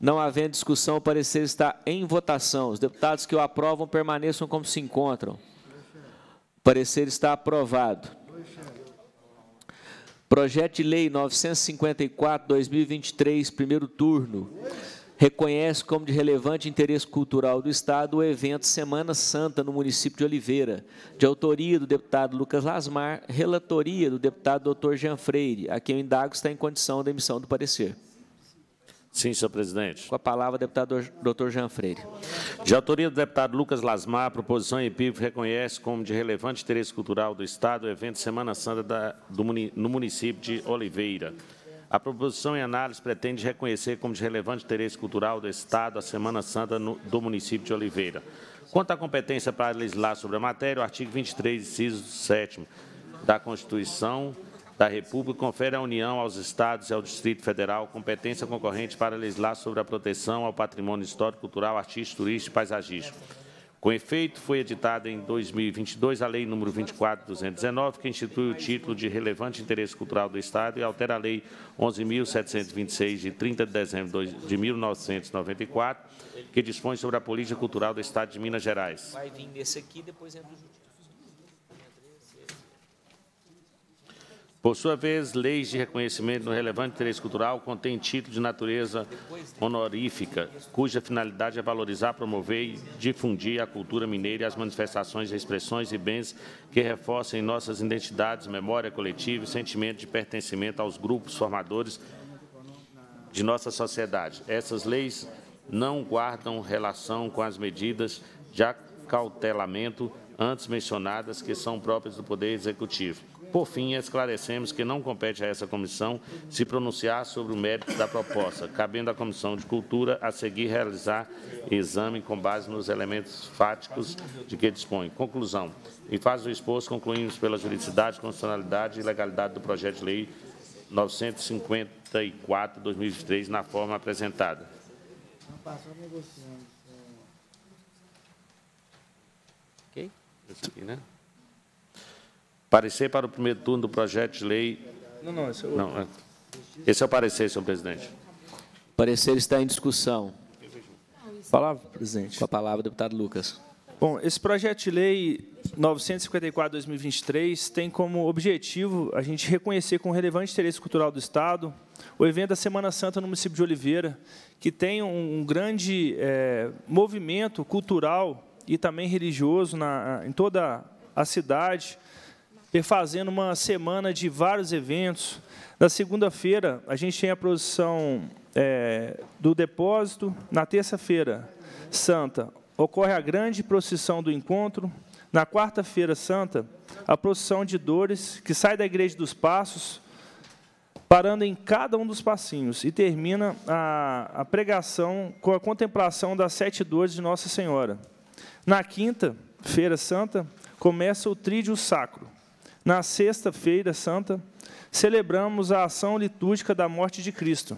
Não havendo discussão, o parecer está em votação. Os deputados que o aprovam permaneçam como se encontram. O parecer está aprovado. Projeto de Lei 954-2023, primeiro turno, reconhece como de relevante interesse cultural do Estado o evento Semana Santa no município de Oliveira, de autoria do deputado Lucas Lasmar, relatoria do deputado Dr. Jean Freire, a quem o indago está em condição da emissão do parecer. Sim, senhor presidente. Com a palavra, deputado doutor Jean Freire. De autoria do deputado Lucas Lasmar, a proposição EPIF reconhece como de relevante interesse cultural do Estado o evento Semana Santa da, do, no município de Oliveira. A proposição em análise pretende reconhecer como de relevante interesse cultural do Estado a Semana Santa no, do município de Oliveira. Quanto à competência para legislar sobre a matéria, o artigo 23, inciso 7 da Constituição da República confere à União, aos Estados e ao Distrito Federal competência concorrente para legislar sobre a proteção ao patrimônio histórico, cultural, artístico, turístico e paisagístico. Com efeito, foi editada em 2022 a Lei nº 24219, que institui o título de relevante interesse cultural do Estado e altera a Lei 11.726, de 30 de dezembro de 1994, que dispõe sobre a política cultural do Estado de Minas Gerais. Vai vir nesse aqui, depois entra o Por sua vez, leis de reconhecimento no relevante interesse cultural contêm título de natureza honorífica, cuja finalidade é valorizar, promover e difundir a cultura mineira e as manifestações, expressões e bens que reforcem nossas identidades, memória coletiva e sentimento de pertencimento aos grupos formadores de nossa sociedade. Essas leis não guardam relação com as medidas de acautelamento antes mencionadas que são próprias do Poder Executivo. Por fim, esclarecemos que não compete a essa comissão se pronunciar sobre o mérito da proposta, cabendo à Comissão de Cultura a seguir realizar exame com base nos elementos fáticos de que dispõe. Conclusão. Em fase do exposto, concluímos pela juridicidade, constitucionalidade e legalidade do projeto de lei 954-2023 na forma apresentada. É. Ok? Esse aqui, né? Parecer para o primeiro turno do projeto de lei... Não, não, esse é o... Não, é, esse é o parecer, senhor presidente. O parecer está em discussão. Palavra, presidente. Com a palavra, deputado Lucas. Bom, esse projeto de lei 954-2023 tem como objetivo a gente reconhecer com relevante interesse cultural do Estado o evento da Semana Santa no município de Oliveira, que tem um grande é, movimento cultural e também religioso na, em toda a cidade, Fazendo uma semana de vários eventos. Na segunda-feira, a gente tem a produção é, do depósito. Na terça-feira, santa, ocorre a grande procissão do encontro. Na quarta-feira santa, a procissão de dores, que sai da Igreja dos Passos, parando em cada um dos passinhos, e termina a, a pregação com a contemplação das sete dores de Nossa Senhora. Na quinta-feira santa, começa o trídio sacro, na sexta-feira santa, celebramos a ação litúrgica da morte de Cristo.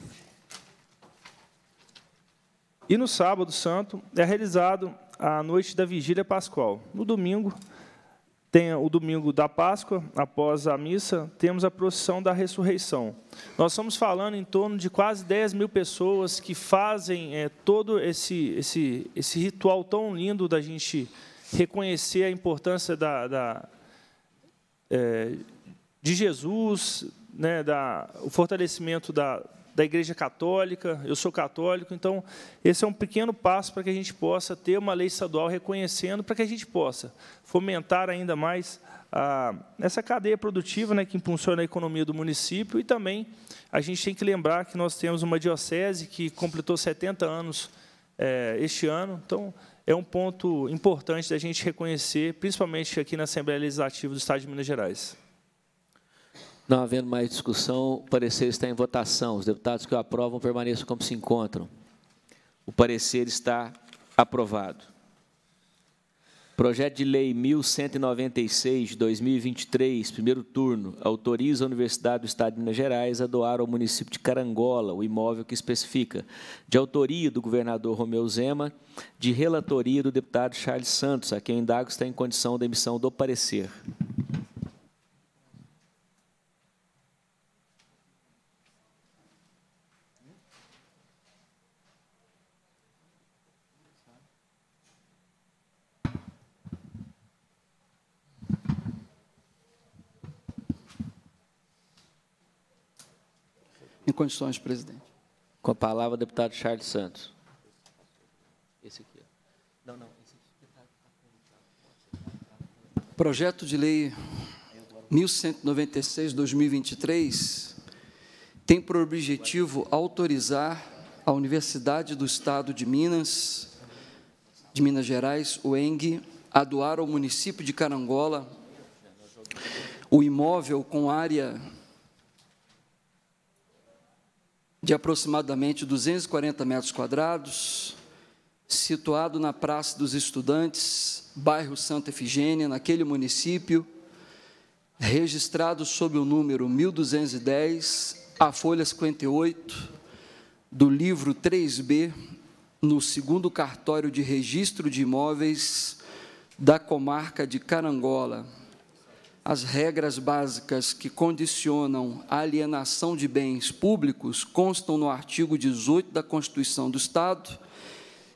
E no sábado santo é realizado a noite da vigília pascual. No domingo, tem o domingo da Páscoa, após a missa, temos a procissão da ressurreição. Nós estamos falando em torno de quase 10 mil pessoas que fazem é, todo esse, esse, esse ritual tão lindo da gente reconhecer a importância da, da, é, de Jesus, né, da, o fortalecimento da, da Igreja Católica, eu sou católico, então esse é um pequeno passo para que a gente possa ter uma lei estadual reconhecendo, para que a gente possa fomentar ainda mais a, essa cadeia produtiva né, que impulsiona a economia do município e também a gente tem que lembrar que nós temos uma diocese que completou 70 anos é, este ano, então é um ponto importante da gente reconhecer, principalmente aqui na Assembleia Legislativa do Estado de Minas Gerais. Não havendo mais discussão, o parecer está em votação. Os deputados que o aprovam permaneçam como se encontram. O parecer está aprovado. Projeto de Lei 1196, 2023, primeiro turno, autoriza a Universidade do Estado de Minas Gerais a doar ao município de Carangola o imóvel que especifica, de autoria do governador Romeu Zema, de relatoria do deputado Charles Santos, a quem o indago está em condição da emissão do parecer. Em condições, presidente. Com a palavra, deputado Charles Santos. Esse aqui. Não, não. Tá, tá Projeto de Lei 1196-2023 tem por objetivo autorizar a Universidade do Estado de Minas, de Minas Gerais, o ENG, a doar ao município de Carangola o imóvel com área de aproximadamente 240 metros quadrados, situado na Praça dos Estudantes, bairro Santa Efigênia, naquele município, registrado sob o número 1210, a folha 58, do livro 3B, no segundo cartório de registro de imóveis da comarca de Carangola as regras básicas que condicionam a alienação de bens públicos constam no artigo 18 da Constituição do Estado,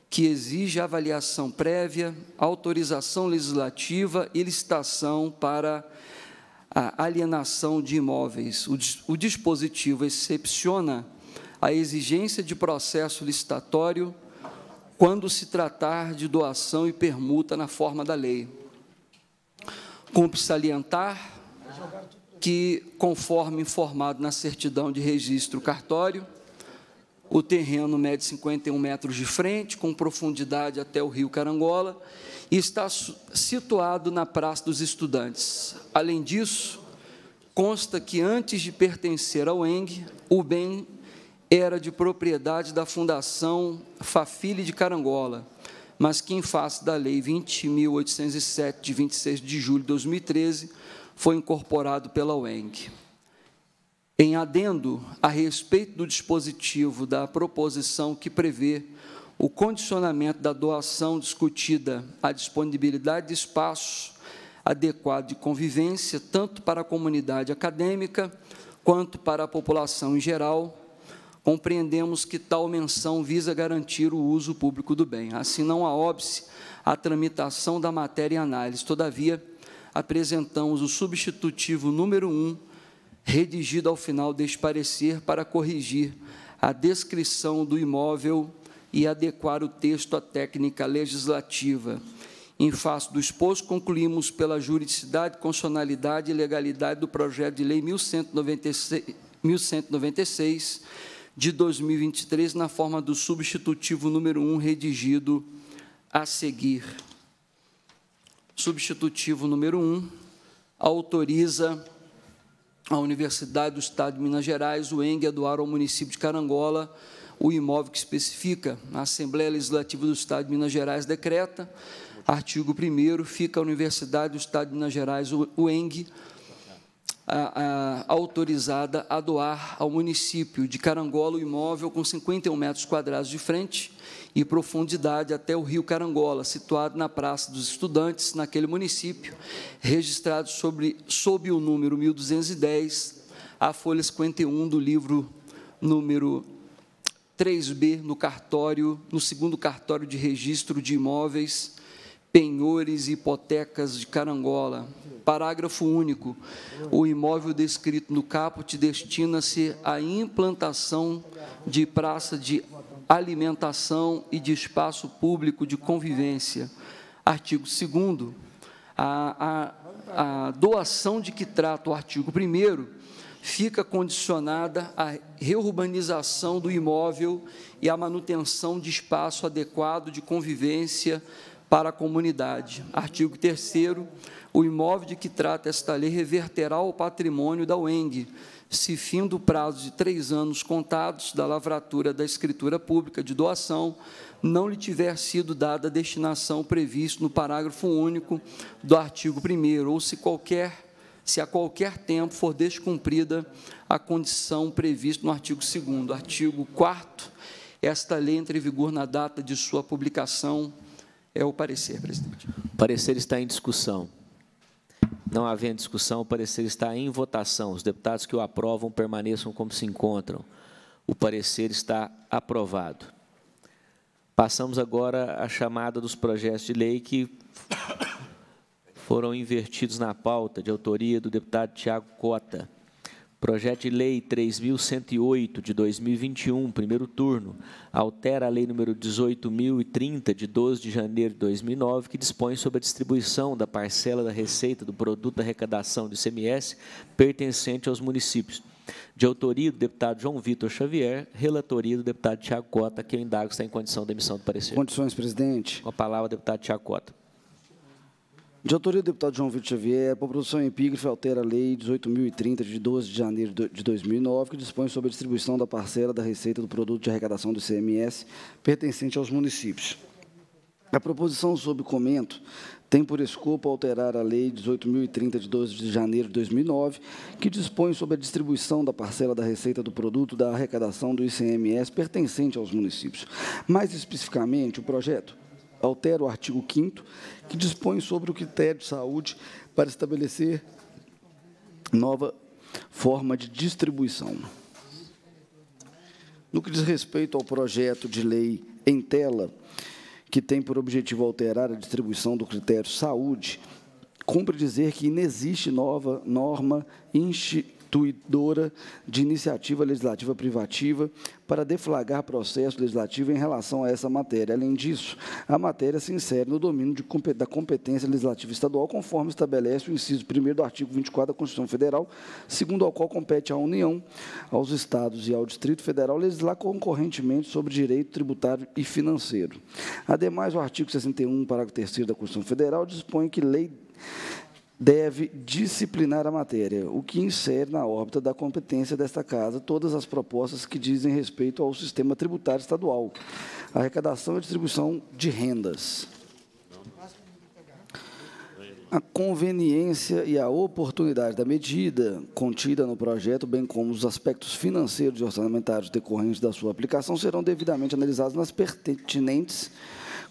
que exige avaliação prévia, autorização legislativa e licitação para a alienação de imóveis. O, dispositivo excepciona a exigência de processo licitatório quando se tratar de doação e permuta na forma da lei. Cumpre salientar que, conforme informado na certidão de registro cartório, o terreno mede 51 metros de frente, com profundidade até o rio Carangola, e está situado na Praça dos Estudantes. Além disso, consta que antes de pertencer ao ENG, o bem era de propriedade da Fundação Fafile de Carangola, mas que, em face da Lei 20.807, de 26 de julho de 2013, foi incorporado pela UENG. Em adendo a respeito do dispositivo da proposição que prevê o condicionamento da doação discutida à disponibilidade de espaço adequado de convivência, tanto para a comunidade acadêmica quanto para a população em geral, compreendemos que tal menção visa garantir o uso público do bem. Assim, não há óbice à tramitação da matéria e análise. Todavia, apresentamos o substitutivo número 1, redigido ao final deste parecer, para corrigir a descrição do imóvel e adequar o texto à técnica legislativa. Em face do exposto, concluímos pela juridicidade, constitucionalidade e legalidade do projeto de lei 1196, 1196 de 2023, na forma do substitutivo número 1, um, redigido a seguir. Substitutivo número 1 um, autoriza a Universidade do Estado de Minas Gerais, o ENG, a doar ao município de Carangola o imóvel que especifica. A Assembleia Legislativa do Estado de Minas Gerais decreta, artigo 1 fica a Universidade do Estado de Minas Gerais, o ENG, a, a, autorizada a doar ao município de Carangola o imóvel com 51 metros quadrados de frente e profundidade até o rio Carangola, situado na Praça dos Estudantes, naquele município, registrado sobre, sob o número 1210, a folha 51 do livro número 3B, no cartório, no segundo cartório de registro de imóveis, penhores e hipotecas de Carangola. Parágrafo único. O imóvel descrito no caput destina-se à implantação de praça de alimentação e de espaço público de convivência. Artigo 2 a, a, a doação de que trata o artigo 1 fica condicionada à reurbanização do imóvel e à manutenção de espaço adequado de convivência para a comunidade. Artigo 3 o imóvel de que trata esta lei reverterá ao patrimônio da UENG, se fim do prazo de três anos contados da lavratura da escritura pública de doação, não lhe tiver sido dada a destinação prevista no parágrafo único do artigo 1 ou se qualquer se a qualquer tempo for descumprida a condição prevista no artigo 2º. Artigo 4 esta lei entra em vigor na data de sua publicação. É o parecer, presidente. O parecer está em discussão. Não havendo discussão, o parecer está em votação. Os deputados que o aprovam permaneçam como se encontram. O parecer está aprovado. Passamos agora à chamada dos projetos de lei que foram invertidos na pauta, de autoria do deputado Tiago Cota. Projeto de Lei 3.108 de 2021, primeiro turno, altera a Lei número 18.030 de 12 de janeiro de 2009, que dispõe sobre a distribuição da parcela da receita do produto da arrecadação de ICMS pertencente aos municípios. De autoria do deputado João Vitor Xavier, relatoria do deputado Tiago Cota, que eu indago está em condição de emissão do parecer. Condições, presidente. Com a palavra, deputado Tiago Cota. De autoria do deputado João Vitor Xavier, a proposição é epígrafe altera a Lei 18.030, de 12 de janeiro de 2009, que dispõe sobre a distribuição da parcela da receita do produto de arrecadação do ICMS pertencente aos municípios. A proposição sob comento tem por escopo alterar a Lei 18.030, de 12 de janeiro de 2009, que dispõe sobre a distribuição da parcela da receita do produto da arrecadação do ICMS pertencente aos municípios. Mais especificamente, o projeto altera o artigo 5 que dispõe sobre o critério de saúde para estabelecer nova forma de distribuição. No que diz respeito ao projeto de lei em tela, que tem por objetivo alterar a distribuição do critério saúde, cumpre dizer que inexiste nova norma institucional instituidora de iniciativa legislativa privativa para deflagrar processo legislativo em relação a essa matéria. Além disso, a matéria se insere no domínio de, da competência legislativa estadual, conforme estabelece o inciso 1 do artigo 24 da Constituição Federal, segundo ao qual compete à União, aos Estados e ao Distrito Federal legislar concorrentemente sobre direito tributário e financeiro. Ademais, o artigo 61, parágrafo 3 da Constituição Federal dispõe que lei deve disciplinar a matéria, o que insere na órbita da competência desta Casa todas as propostas que dizem respeito ao sistema tributário estadual, arrecadação e distribuição de rendas. A conveniência e a oportunidade da medida contida no projeto, bem como os aspectos financeiros e orçamentários decorrentes da sua aplicação, serão devidamente analisados nas pertinentes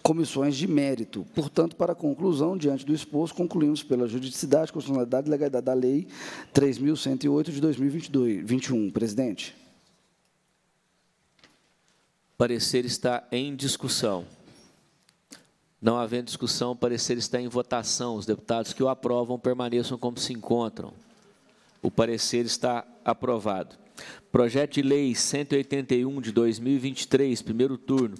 comissões de mérito. Portanto, para a conclusão, diante do exposto, concluímos pela juridicidade, constitucionalidade e legalidade da Lei 3.108 de 2021. Presidente. O parecer está em discussão. Não havendo discussão, o parecer está em votação. Os deputados que o aprovam permaneçam como se encontram. O parecer está aprovado. Projeto de Lei 181 de 2023, primeiro turno,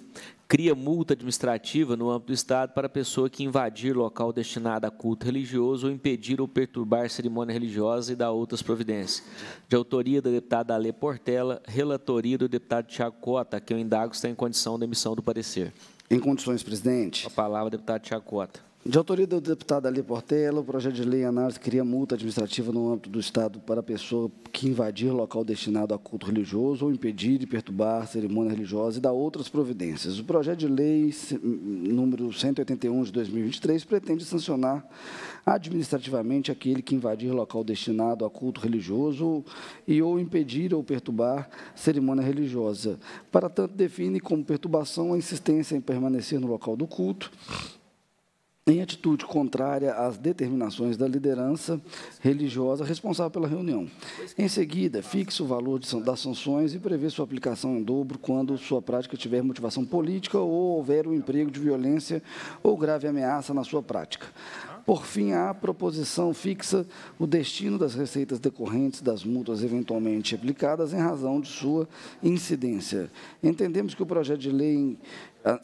cria multa administrativa no âmbito do Estado para a pessoa que invadir local destinado a culto religioso ou impedir ou perturbar cerimônia religiosa e dar outras providências. De autoria da deputada Alê Portela, relatoria do deputado Tiago Cota, que eu indago está em condição de emissão do parecer. Em condições, presidente. A palavra, deputado Tiago Cota. De autoria do deputado Ali Portela, o projeto de lei análise cria multa administrativa no âmbito do Estado para a pessoa que invadir local destinado a culto religioso ou impedir e perturbar cerimônia religiosa e dar outras providências. O projeto de lei número 181 de 2023 pretende sancionar administrativamente aquele que invadir local destinado a culto religioso e ou impedir ou perturbar cerimônia religiosa. Para tanto, define como perturbação a insistência em permanecer no local do culto em atitude contrária às determinações da liderança religiosa responsável pela reunião. Em seguida, fixa o valor de, das sanções e prevê sua aplicação em dobro quando sua prática tiver motivação política ou houver o um emprego de violência ou grave ameaça na sua prática. Por fim, a proposição fixa o destino das receitas decorrentes das multas eventualmente aplicadas em razão de sua incidência. Entendemos que o projeto de lei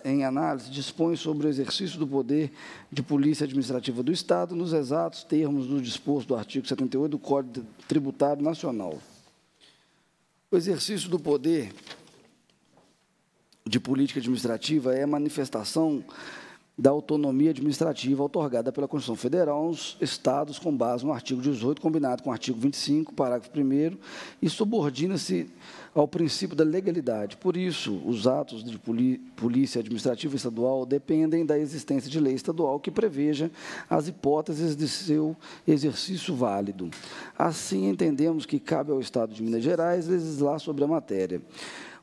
em análise dispõe sobre o exercício do poder de polícia administrativa do Estado nos exatos termos do disposto do artigo 78 do Código Tributário Nacional. O exercício do poder de política administrativa é a manifestação da autonomia administrativa otorgada pela Constituição Federal aos Estados com base no artigo 18, combinado com o artigo 25, parágrafo 1 e subordina-se ao princípio da legalidade. Por isso, os atos de polícia administrativa estadual dependem da existência de lei estadual que preveja as hipóteses de seu exercício válido. Assim, entendemos que cabe ao Estado de Minas Gerais legislar sobre a matéria.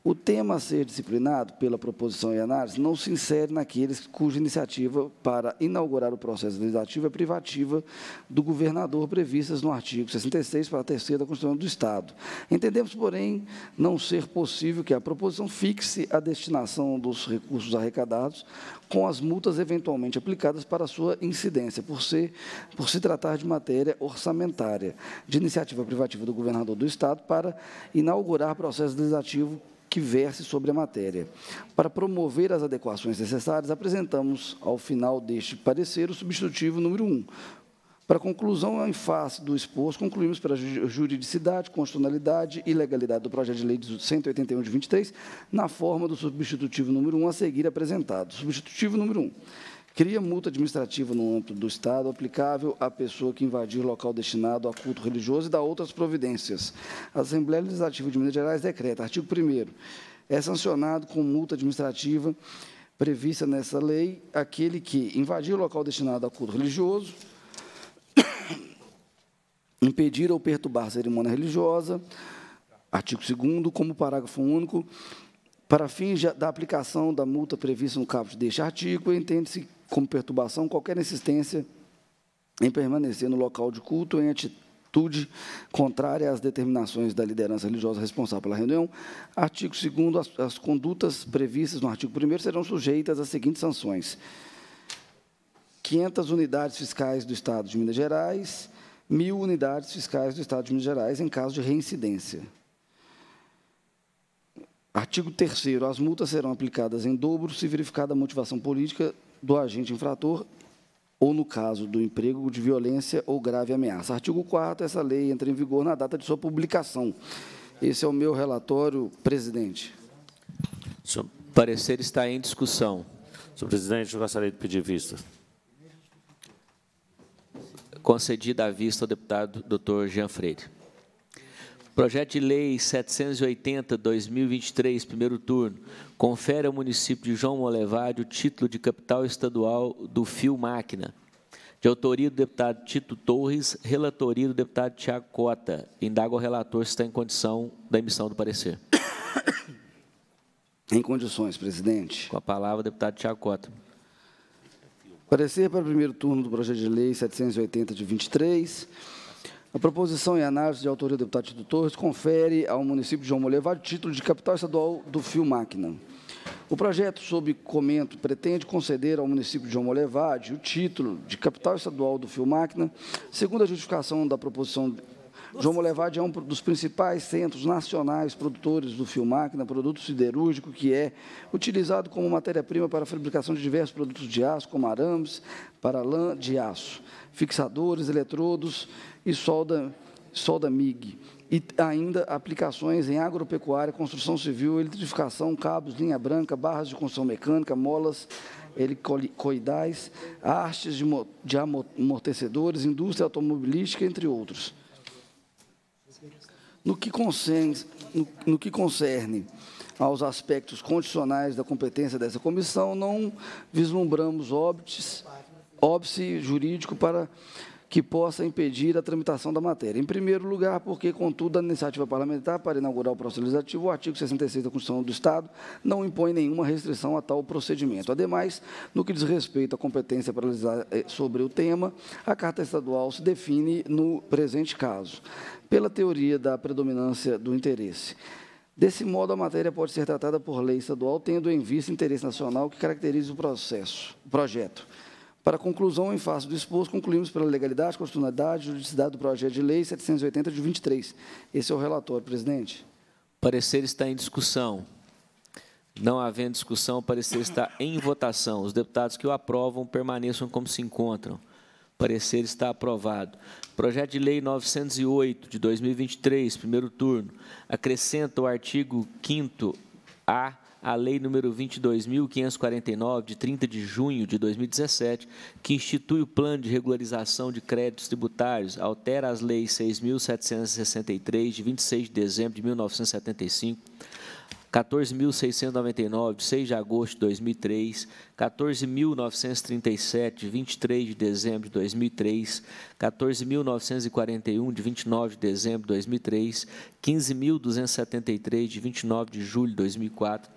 O tema a ser disciplinado pela proposição e análise não se insere naqueles cuja iniciativa para inaugurar o processo legislativo é privativa do governador previstas no artigo 66 para a terceira da Constituição do Estado. Entendemos, porém, não ser possível que a proposição fixe a destinação dos recursos arrecadados com as multas eventualmente aplicadas para sua incidência, por, ser, por se tratar de matéria orçamentária, de iniciativa privativa do governador do Estado para inaugurar processo legislativo que verse sobre a matéria. Para promover as adequações necessárias, apresentamos ao final deste parecer o substitutivo número 1. Para conclusão, em face do exposto, concluímos pela juridicidade, constitucionalidade e legalidade do projeto de lei 181 de 23, na forma do substitutivo número 1 a seguir apresentado. Substitutivo número 1. Cria multa administrativa no âmbito do Estado aplicável à pessoa que invadir local destinado a culto religioso e dá outras providências. A Assembleia Legislativa de Minas Gerais decreta, artigo 1 é sancionado com multa administrativa prevista nessa lei aquele que invadir o local destinado a culto religioso, [coughs] impedir ou perturbar cerimônia religiosa, artigo 2 como parágrafo único, para fins da aplicação da multa prevista no caput deste artigo, entende-se como perturbação qualquer insistência em permanecer no local de culto em atitude contrária às determinações da liderança religiosa responsável pela reunião. Artigo 2 as, as condutas previstas no artigo 1 serão sujeitas às seguintes sanções. 500 unidades fiscais do Estado de Minas Gerais, 1.000 unidades fiscais do Estado de Minas Gerais em caso de reincidência. Artigo 3 As multas serão aplicadas em dobro se verificada a motivação política do agente infrator ou, no caso do emprego, de violência ou grave ameaça. Artigo 4 Essa lei entra em vigor na data de sua publicação. Esse é o meu relatório, presidente. O parecer está em discussão. Senhor presidente, eu gostaria de pedir vista. Concedida a vista ao deputado doutor Jean Freire. Projeto de Lei 780-2023, primeiro turno, confere ao município de João Molevade o título de capital estadual do Fio Máquina. De autoria do deputado Tito Torres, relatoria do deputado Tiago Cota. Indago ao relator se está em condição da emissão do parecer. [coughs] Em condições, presidente. Com a palavra, deputado Tiago Cota. Parecer para o primeiro turno do projeto de lei 780 de 23 a proposição em análise de autoria do deputado Tito Torres confere ao município de João o título de capital estadual do Fio Máquina. O projeto, sob comento, pretende conceder ao município de João Molevade o título de capital estadual do Fio Máquina, segundo a justificação da proposição João Levade é um dos principais centros nacionais produtores do fio máquina, né, produto siderúrgico, que é utilizado como matéria-prima para a fabricação de diversos produtos de aço, como arames, para lã de aço, fixadores, eletrodos e solda, solda MIG e ainda aplicações em agropecuária, construção civil, eletrificação, cabos, linha branca, barras de construção mecânica, molas helicoidais, hastes de, de amortecedores, indústria automobilística, entre outros. No que concerne, no, no que concerne aos aspectos condicionais da competência dessa comissão, não vislumbramos óbice, óbice jurídico para que possa impedir a tramitação da matéria. Em primeiro lugar, porque, contudo, a iniciativa parlamentar para inaugurar o processo legislativo, o artigo 66 da Constituição do Estado não impõe nenhuma restrição a tal procedimento. Ademais, no que diz respeito à competência para legislar eh, sobre o tema, a Carta Estadual se define no presente caso, pela teoria da predominância do interesse. Desse modo, a matéria pode ser tratada por lei estadual, tendo em vista interesse nacional que caracteriza o processo, o projeto. Para conclusão, em face do exposto, concluímos pela legalidade, constitucionalidade e juridicidade do projeto de lei 780 de 23. Esse é o relatório, presidente. O parecer está em discussão. Não havendo discussão, o parecer está em votação. Os deputados que o aprovam permaneçam como se encontram. O parecer está aprovado. Projeto de Lei 908 de 2023, primeiro turno, acrescenta o artigo 5 A a Lei número 22.549, de 30 de junho de 2017, que institui o plano de regularização de créditos tributários, altera as leis 6.763, de 26 de dezembro de 1975, 14.699, de 6 de agosto de 2003, 14.937, de 23 de dezembro de 2003, 14.941, de 29 de dezembro de 2003, 15.273, de 29 de julho de 2004,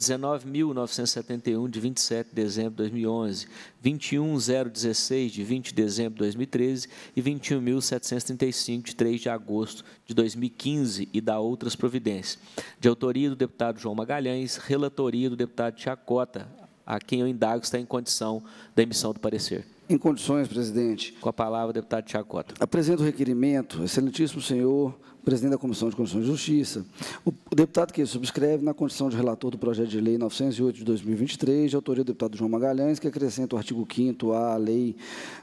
19.971, de 27 de dezembro de 2011, 21.016, de 20 de dezembro de 2013 e 21.735, de 3 de agosto de 2015 e da outras providências. De autoria do deputado João Magalhães, relatoria do deputado Chacota, a quem eu indago está em condição da emissão do parecer. Em condições, presidente. Com a palavra, deputado Chacota. Apresento o requerimento, excelentíssimo senhor presidente da Comissão de Constituição e Justiça, o deputado que subscreve na condição de relator do projeto de lei 908 de 2023, de autoria do deputado João Magalhães, que acrescenta o artigo 5 à lei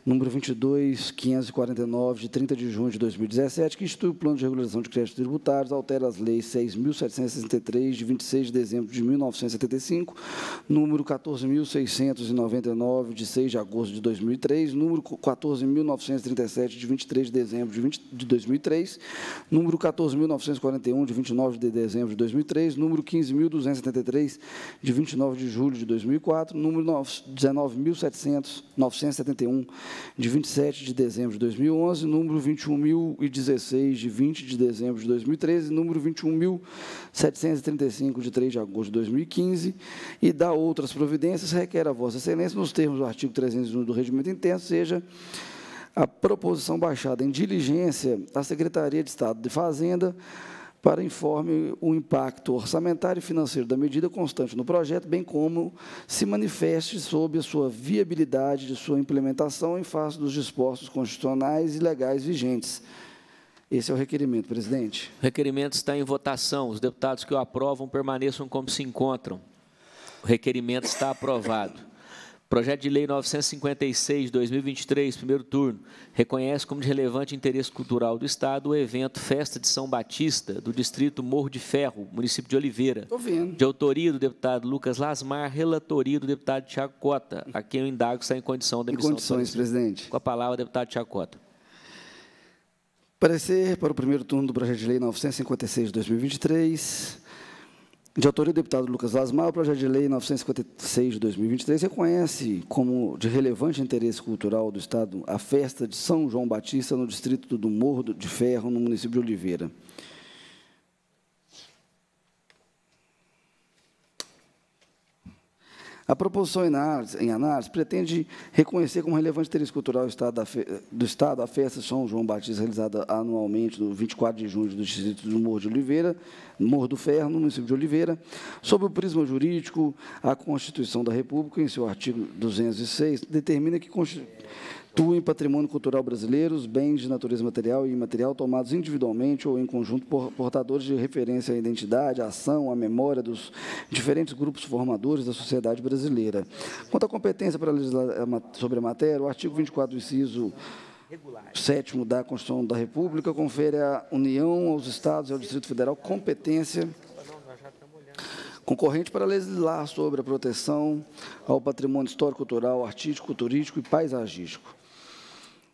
número 22549 de 30 de junho de 2017, que institui o plano de regulação de créditos tributários, altera as leis 6763 de 26 de dezembro de 1975, número 14699 de 6 de agosto de 2003, número 14937 de 23 de dezembro de 2003, número número 14.941, de 29 de dezembro de 2003, número 15.273, de 29 de julho de 2004, número 19.971, de 27 de dezembro de 2011, número 21.016, de 20 de dezembro de 2013, número 21.735, de 3 de agosto de 2015, e da outras providências, requer a Vossa Excelência, nos termos do artigo 301 do Regimento Interno, seja a proposição baixada em diligência à Secretaria de Estado de Fazenda para informe o impacto orçamentário e financeiro da medida constante no projeto, bem como se manifeste sobre a sua viabilidade de sua implementação em face dos dispostos constitucionais e legais vigentes. Esse é o requerimento, presidente. O requerimento está em votação. Os deputados que o aprovam permaneçam como se encontram. O requerimento está aprovado. Projeto de Lei 956, 2023, primeiro turno, reconhece como de relevante interesse cultural do Estado o evento Festa de São Batista, do distrito Morro de Ferro, município de Oliveira. De autoria do deputado Lucas Lasmar, relatoria do deputado Tiago Cota, a quem eu indago está em condição de emissão. Em condições, presidente. Com a palavra, deputado Tiago Cota. Parecer para o primeiro turno do projeto de lei 956 de 2023 de autoria do deputado Lucas Lasmar, o projeto de lei 956 de 2023 reconhece como de relevante interesse cultural do Estado a festa de São João Batista no distrito do Morro de Ferro, no município de Oliveira. A proposição em análise, em análise, pretende reconhecer como relevante interesse cultural do Estado a festa São João Batista, realizada anualmente no 24 de junho do Distrito do Morro de Oliveira, Morro do Ferro, no município de Oliveira, sob o prisma jurídico, a Constituição da República, em seu artigo 206, determina que em patrimônio cultural brasileiro os bens de natureza material e imaterial tomados individualmente ou em conjunto por portadores de referência à identidade, à ação, à memória dos diferentes grupos formadores da sociedade brasileira. Quanto à competência para legislar sobre a matéria, o artigo 24, inciso sétimo da Constituição da República confere à União, aos Estados e ao Distrito Federal competência concorrente para legislar sobre a proteção ao patrimônio histórico, cultural, artístico, turístico e paisagístico.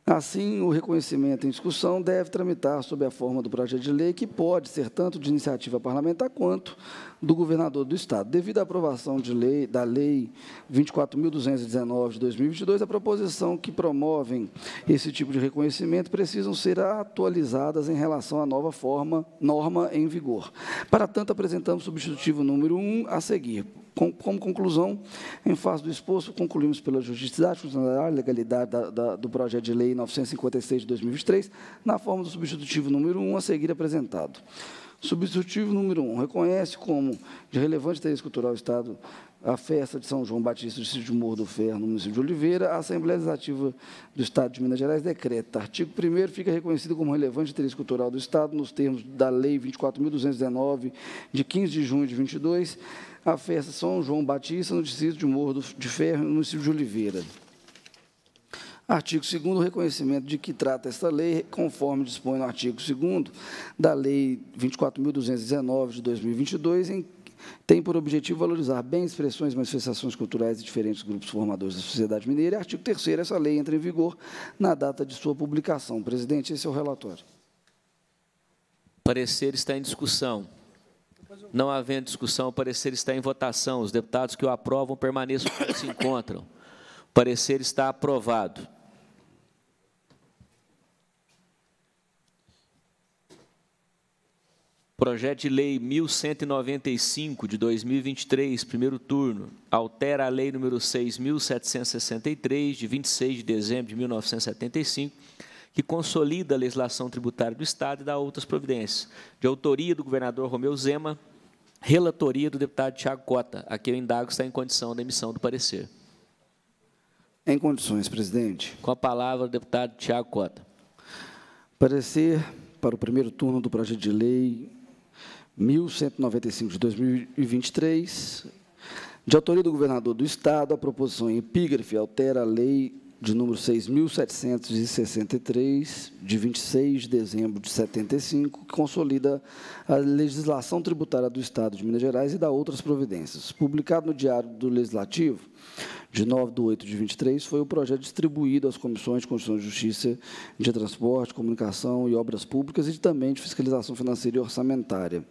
Assim, o reconhecimento em discussão deve tramitar sob a forma do projeto de lei, que pode ser tanto de iniciativa parlamentar quanto do governador do Estado. Devido à aprovação de lei, da Lei 24.219 de 2022, a proposição que promovem esse tipo de reconhecimento precisam ser atualizadas em relação à nova forma, norma em vigor. Para tanto, apresentamos o substitutivo número 1 a seguir como conclusão, em face do exposto, concluímos pela justiça, a legalidade da, da, do projeto de lei 956 de 2023, na forma do substitutivo número 1 a seguir apresentado. Substitutivo número 1 reconhece como de relevante interesse cultural o Estado a festa de São João Batista de Sítio Morro do Ferro, no município de Oliveira, a Assembleia Legislativa do Estado de Minas Gerais decreta. Artigo 1 fica reconhecido como relevante interesse cultural do Estado nos termos da Lei 24.219, de 15 de junho de 22, a festa São João Batista no distrito de Morro de Ferro, no município de Oliveira. Artigo 2 o reconhecimento de que trata esta lei, conforme dispõe no artigo 2 da Lei 24.219, de 2022, em tem por objetivo valorizar bens, expressões e manifestações culturais de diferentes grupos formadores da sociedade mineira. Artigo 3 essa lei entra em vigor na data de sua publicação. Presidente, esse é o relatório. Parecer está em discussão. Não havendo discussão, o parecer está em votação. Os deputados que o aprovam permaneçam se encontram. O parecer está aprovado. Projeto de Lei 1195 de 2023, primeiro turno, altera a Lei número 6763 de 26 de dezembro de 1975 que consolida a legislação tributária do Estado e dá outras providências, de autoria do governador Romeu Zema, relatoria do deputado Tiago Cota, Aqui o eu indago está em condição da emissão do parecer. Em condições, presidente. Com a palavra, o deputado Tiago Cota. Parecer para o primeiro turno do projeto de lei 1195 de 2023, de autoria do governador do Estado, a proposição em epígrafe altera a lei de número 6.763, de 26 de dezembro de 75, que consolida a legislação tributária do Estado de Minas Gerais e dá outras providências. Publicado no Diário do Legislativo, de 9 de 8 de 23, foi o projeto distribuído às comissões de Constituição de Justiça de Transporte, Comunicação e Obras Públicas e também de Fiscalização Financeira e Orçamentária.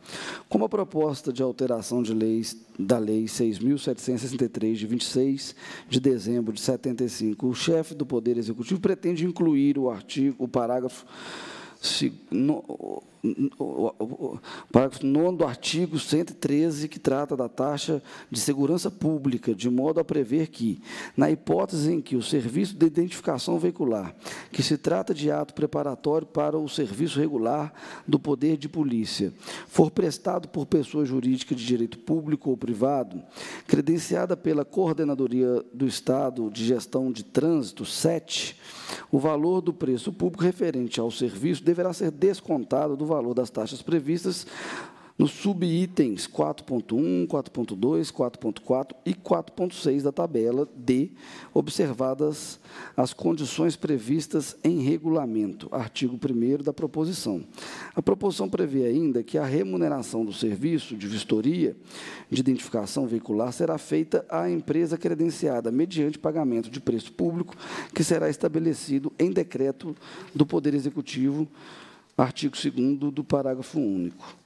Como a proposta de alteração de leis, da Lei 6.763, de 26 de dezembro de 75, o chefe do Poder Executivo pretende incluir o artigo, o parágrafo se, no, o, o, o parágrafo 9 do artigo 113, que trata da taxa de segurança pública, de modo a prever que, na hipótese em que o serviço de identificação veicular, que se trata de ato preparatório para o serviço regular do poder de polícia, for prestado por pessoa jurídica de direito público ou privado, credenciada pela Coordenadoria do Estado de Gestão de Trânsito, 7, o valor do preço público referente ao serviço deverá ser descontado do valor das taxas previstas nos subitens 4.1, 4.2, 4.4 e 4.6 da tabela D, observadas as condições previstas em regulamento, artigo 1 da proposição. A proposição prevê ainda que a remuneração do serviço de vistoria de identificação veicular será feita à empresa credenciada mediante pagamento de preço público, que será estabelecido em decreto do Poder Executivo artigo 2 do parágrafo único.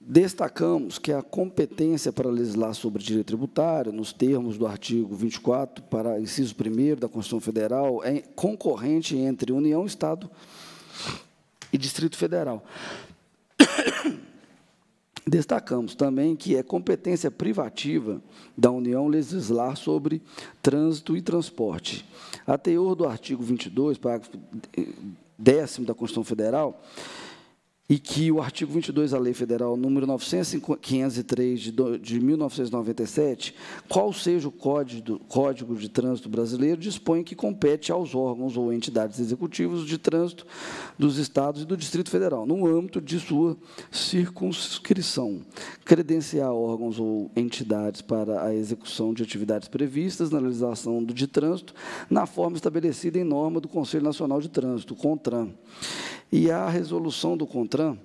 Destacamos que a competência para legislar sobre direito tributário, nos termos do artigo 24, para inciso 1 da Constituição Federal, é concorrente entre União, Estado e Distrito Federal. Destacamos também que é competência privativa da União legislar sobre trânsito e transporte. A teor do artigo 22, parágrafo 10 eh, da Constituição Federal, e que o artigo 22 da Lei Federal número 9503 de, de 1997, qual seja o código, código de Trânsito brasileiro, dispõe que compete aos órgãos ou entidades executivos de trânsito dos estados e do Distrito Federal, no âmbito de sua circunscrição, credenciar órgãos ou entidades para a execução de atividades previstas na legislação de trânsito, na forma estabelecida em norma do Conselho Nacional de Trânsito, CONTRAN e a resolução do CONTRAN,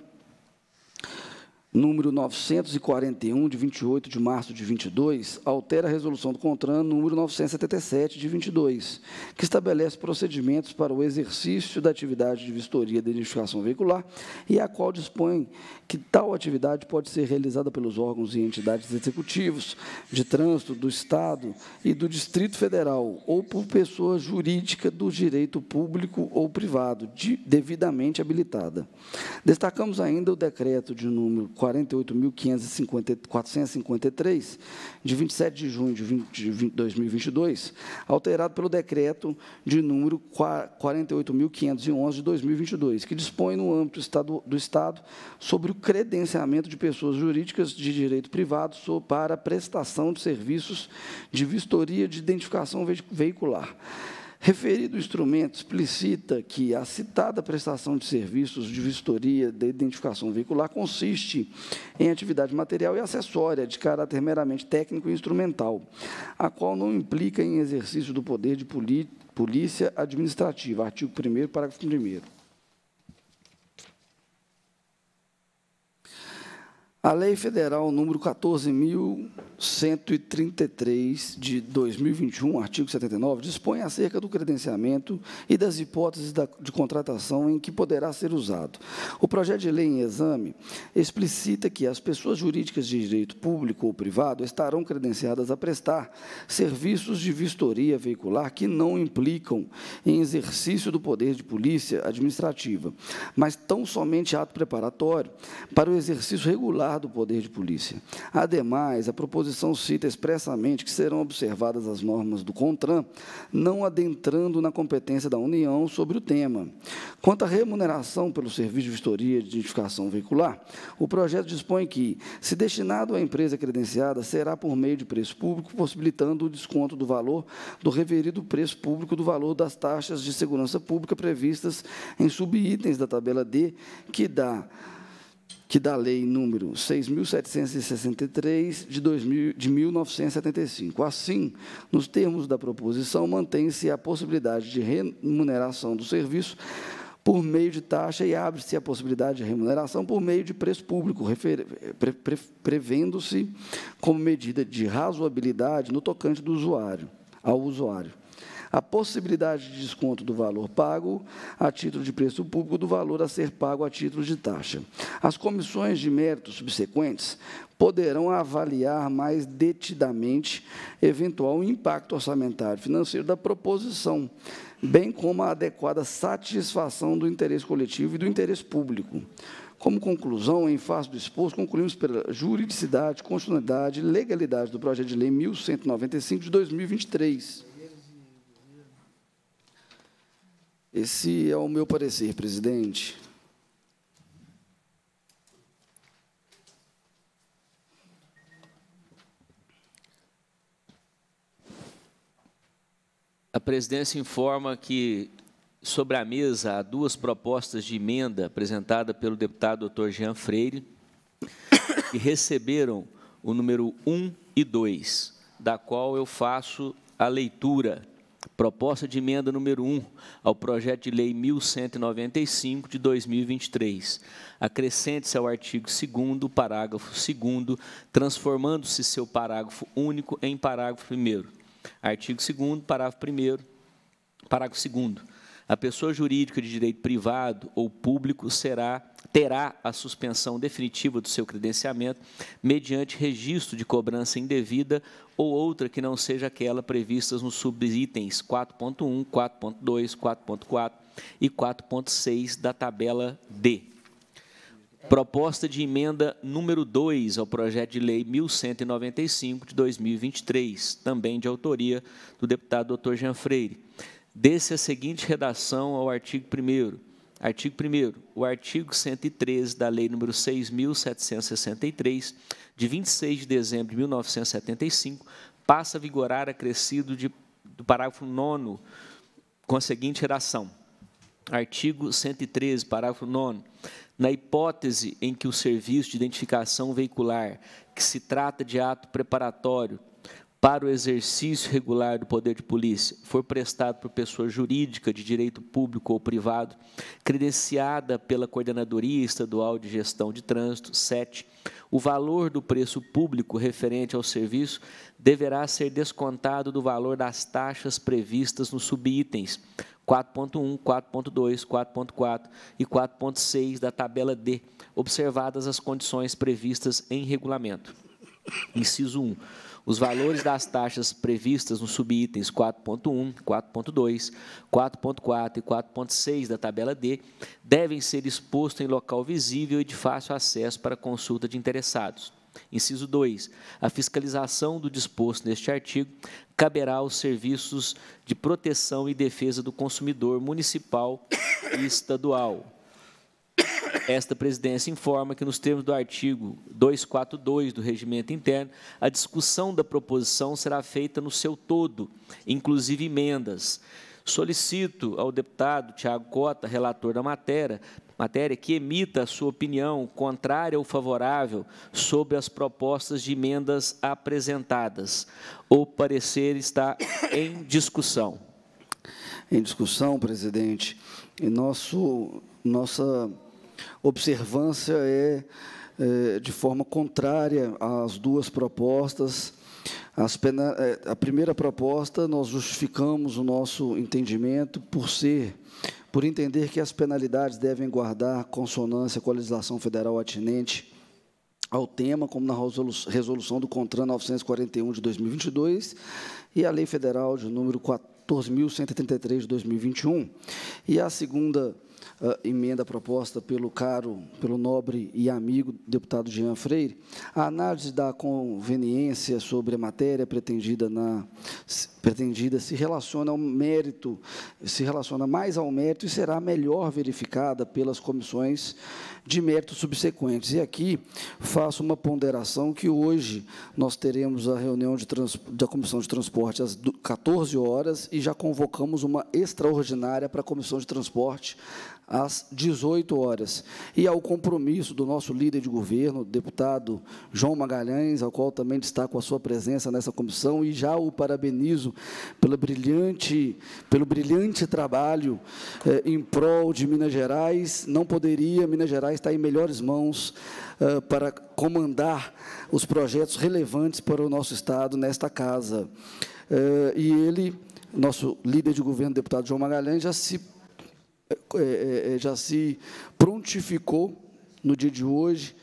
número 941, de 28 de março de 22, altera a resolução do CONTRAN número 977, de 22, que estabelece procedimentos para o exercício da atividade de vistoria de identificação veicular e a qual dispõe que tal atividade pode ser realizada pelos órgãos e entidades executivos de trânsito do Estado e do Distrito Federal ou por pessoa jurídica do direito público ou privado, de, devidamente habilitada. Destacamos ainda o decreto de número 48.453, de 27 de junho de, 2022, alterado pelo decreto de número 48.511 de 2022, que dispõe no âmbito do Estado sobre o credenciamento de pessoas jurídicas de direito privado para prestação de serviços de vistoria de identificação veicular. Referido instrumento explicita que a citada prestação de serviços de vistoria de identificação veicular consiste em atividade material e acessória de caráter meramente técnico e instrumental, a qual não implica em exercício do poder de polícia administrativa, artigo 1 parágrafo 1 A Lei Federal número 14.133, de 2021, artigo 79, dispõe acerca do credenciamento e das hipóteses de contratação em que poderá ser usado. O projeto de lei em exame explicita que as pessoas jurídicas de direito público ou privado estarão credenciadas a prestar serviços de vistoria veicular que não implicam em exercício do poder de polícia administrativa, mas tão somente ato preparatório para o exercício regular do poder de polícia. Ademais, a proposição cita expressamente que serão observadas as normas do CONTRAN, não adentrando na competência da União sobre o tema. Quanto à remuneração pelo serviço de vistoria de identificação veicular, o projeto dispõe que, se destinado à empresa credenciada, será por meio de preço público, possibilitando o desconto do valor do reverido preço público do valor das taxas de segurança pública previstas em subitens da tabela D, que dá que da lei número 6.763 de, 2000, de 1975. Assim, nos termos da proposição, mantém-se a possibilidade de remuneração do serviço por meio de taxa e abre-se a possibilidade de remuneração por meio de preço público, pre pre prevendo-se como medida de razoabilidade no tocante do usuário, ao usuário a possibilidade de desconto do valor pago a título de preço público do valor a ser pago a título de taxa. As comissões de mérito subsequentes poderão avaliar mais detidamente eventual impacto orçamentário financeiro da proposição, bem como a adequada satisfação do interesse coletivo e do interesse público. Como conclusão, em face do exposto, concluímos pela juridicidade, constitucionalidade e legalidade do projeto de lei 1195 de 2023. Esse é o meu parecer, presidente. A presidência informa que, sobre a mesa, há duas propostas de emenda apresentada pelo deputado Dr. Jean Freire, que receberam o número 1 e 2, da qual eu faço a leitura Proposta de emenda número 1 ao projeto de lei 1195 de 2023. Acrescente-se ao artigo 2 parágrafo 2 transformando-se seu parágrafo único em parágrafo 1 Artigo 2 parágrafo 1 parágrafo 2 A pessoa jurídica de direito privado ou público será terá a suspensão definitiva do seu credenciamento mediante registro de cobrança indevida ou outra que não seja aquela previstas nos subitens 4.1, 4.2, 4.4 e 4.6 da tabela D. Proposta de emenda número 2 ao projeto de lei 1195 de 2023, também de autoria do deputado Dr. Jean Freire. Desse a seguinte redação ao artigo 1 Artigo 1 o artigo 113 da Lei nº 6.763, de 26 de dezembro de 1975, passa a vigorar acrescido de, do parágrafo 9 com a seguinte redação. Artigo 113, parágrafo 9 na hipótese em que o serviço de identificação veicular, que se trata de ato preparatório para o exercício regular do poder de polícia for prestado por pessoa jurídica de direito público ou privado, credenciada pela Coordenadoria Estadual de Gestão de Trânsito, 7, o valor do preço público referente ao serviço deverá ser descontado do valor das taxas previstas nos subitens 4.1, 4.2, 4.4 e 4.6 da tabela D, observadas as condições previstas em regulamento. Inciso 1 os valores das taxas previstas nos subitens 4.1, 4.2, 4.4 e 4.6 da tabela D devem ser expostos em local visível e de fácil acesso para consulta de interessados. Inciso 2. A fiscalização do disposto neste artigo caberá aos serviços de proteção e defesa do consumidor municipal e estadual. Esta presidência informa que, nos termos do artigo 242 do Regimento Interno, a discussão da proposição será feita no seu todo, inclusive emendas. Solicito ao deputado Tiago Cota, relator da matéria, matéria, que emita a sua opinião contrária ou favorável sobre as propostas de emendas apresentadas. O parecer está em discussão. Em discussão, presidente, nosso, nossa Observância é, é de forma contrária às duas propostas. Pena, é, a primeira proposta, nós justificamos o nosso entendimento por ser por entender que as penalidades devem guardar consonância com a legislação federal atinente ao tema, como na resolução do CONTRAN 941 de 2022 e a Lei Federal de número 14.133 de 2021. E a segunda uh, emenda proposta pelo caro, pelo nobre e amigo deputado Jean Freire, a análise da conveniência sobre a matéria pretendida, na, pretendida se relaciona ao mérito, se relaciona mais ao mérito e será melhor verificada pelas comissões de mérito subsequentes. E aqui faço uma ponderação que hoje nós teremos a reunião trans, da Comissão de Transporte às 14 horas e já convocamos uma extraordinária para a Comissão de Transporte às 18 horas. E ao compromisso do nosso líder de governo, deputado João Magalhães, ao qual também destaco a sua presença nessa comissão e já o parabenizo pelo brilhante, pelo brilhante trabalho eh, em prol de Minas Gerais. Não poderia, Minas Gerais estar em melhores mãos eh, para comandar os projetos relevantes para o nosso Estado nesta casa. Eh, e ele, nosso líder de governo, deputado João Magalhães, já se é, é, é, já se prontificou no dia de hoje,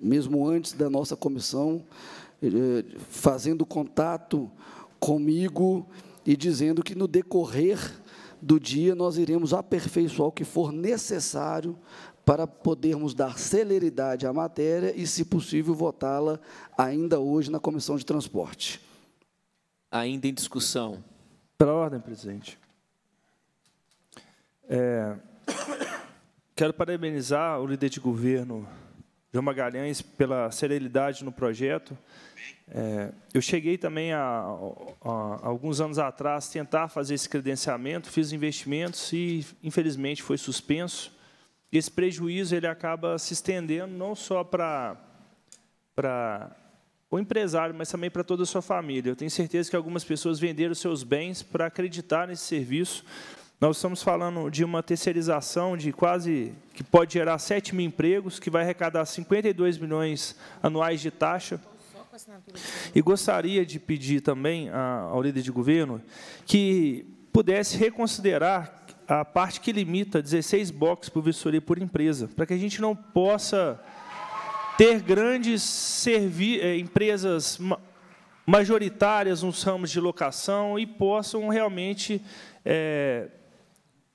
mesmo antes da nossa comissão, fazendo contato comigo e dizendo que no decorrer do dia nós iremos aperfeiçoar o que for necessário para podermos dar celeridade à matéria e, se possível, votá-la ainda hoje na Comissão de Transporte. Ainda em discussão. Pela ordem, presidente. É, quero parabenizar o líder de governo, João Magalhães, pela serenidade no projeto. É, eu cheguei também, a, a, a, alguns anos atrás, tentar fazer esse credenciamento, fiz investimentos e, infelizmente, foi suspenso. Esse prejuízo ele acaba se estendendo não só para para o empresário, mas também para toda a sua família. Eu tenho certeza que algumas pessoas venderam seus bens para acreditar nesse serviço nós estamos falando de uma terceirização de quase que pode gerar 7 mil empregos, que vai arrecadar 52 milhões anuais de taxa. E gostaria de pedir também ao líder de governo que pudesse reconsiderar a parte que limita 16 boxes por vistoria por empresa, para que a gente não possa ter grandes eh, empresas majoritárias nos ramos de locação e possam realmente é,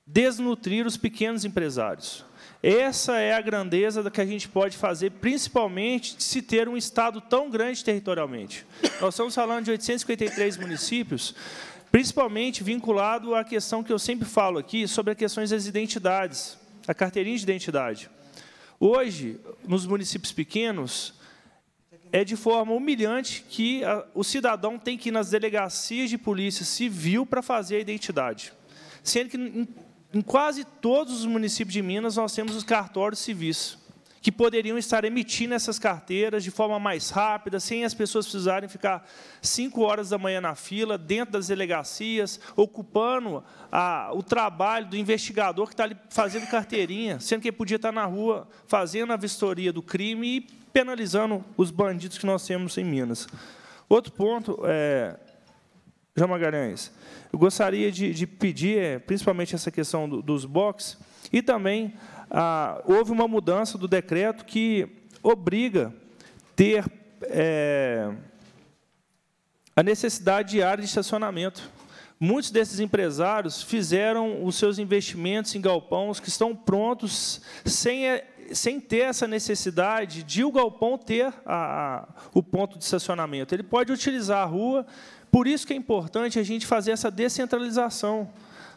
desnutrir os pequenos empresários. Essa é a grandeza da que a gente pode fazer, principalmente se ter um estado tão grande territorialmente. Nós estamos falando de 853 municípios, principalmente vinculado à questão que eu sempre falo aqui sobre as questões das identidades, a carteirinha de identidade. Hoje, nos municípios pequenos, é de forma humilhante que o cidadão tem que ir nas delegacias de polícia civil para fazer a identidade. Sendo que em quase todos os municípios de Minas, nós temos os cartórios civis, que poderiam estar emitindo essas carteiras de forma mais rápida, sem as pessoas precisarem ficar cinco horas da manhã na fila, dentro das delegacias, ocupando a, o trabalho do investigador que está ali fazendo carteirinha, sendo que ele podia estar tá na rua fazendo a vistoria do crime e penalizando os bandidos que nós temos em Minas. Outro ponto é João Magalhães, eu gostaria de, de pedir, eh, principalmente essa questão do, dos boxes, e também ah, houve uma mudança do decreto que obriga ter é, a necessidade de área de estacionamento. Muitos desses empresários fizeram os seus investimentos em galpões que estão prontos, sem, eh, sem ter essa necessidade de o galpão ter a, a, o ponto de estacionamento. Ele pode utilizar a rua por isso que é importante a gente fazer essa descentralização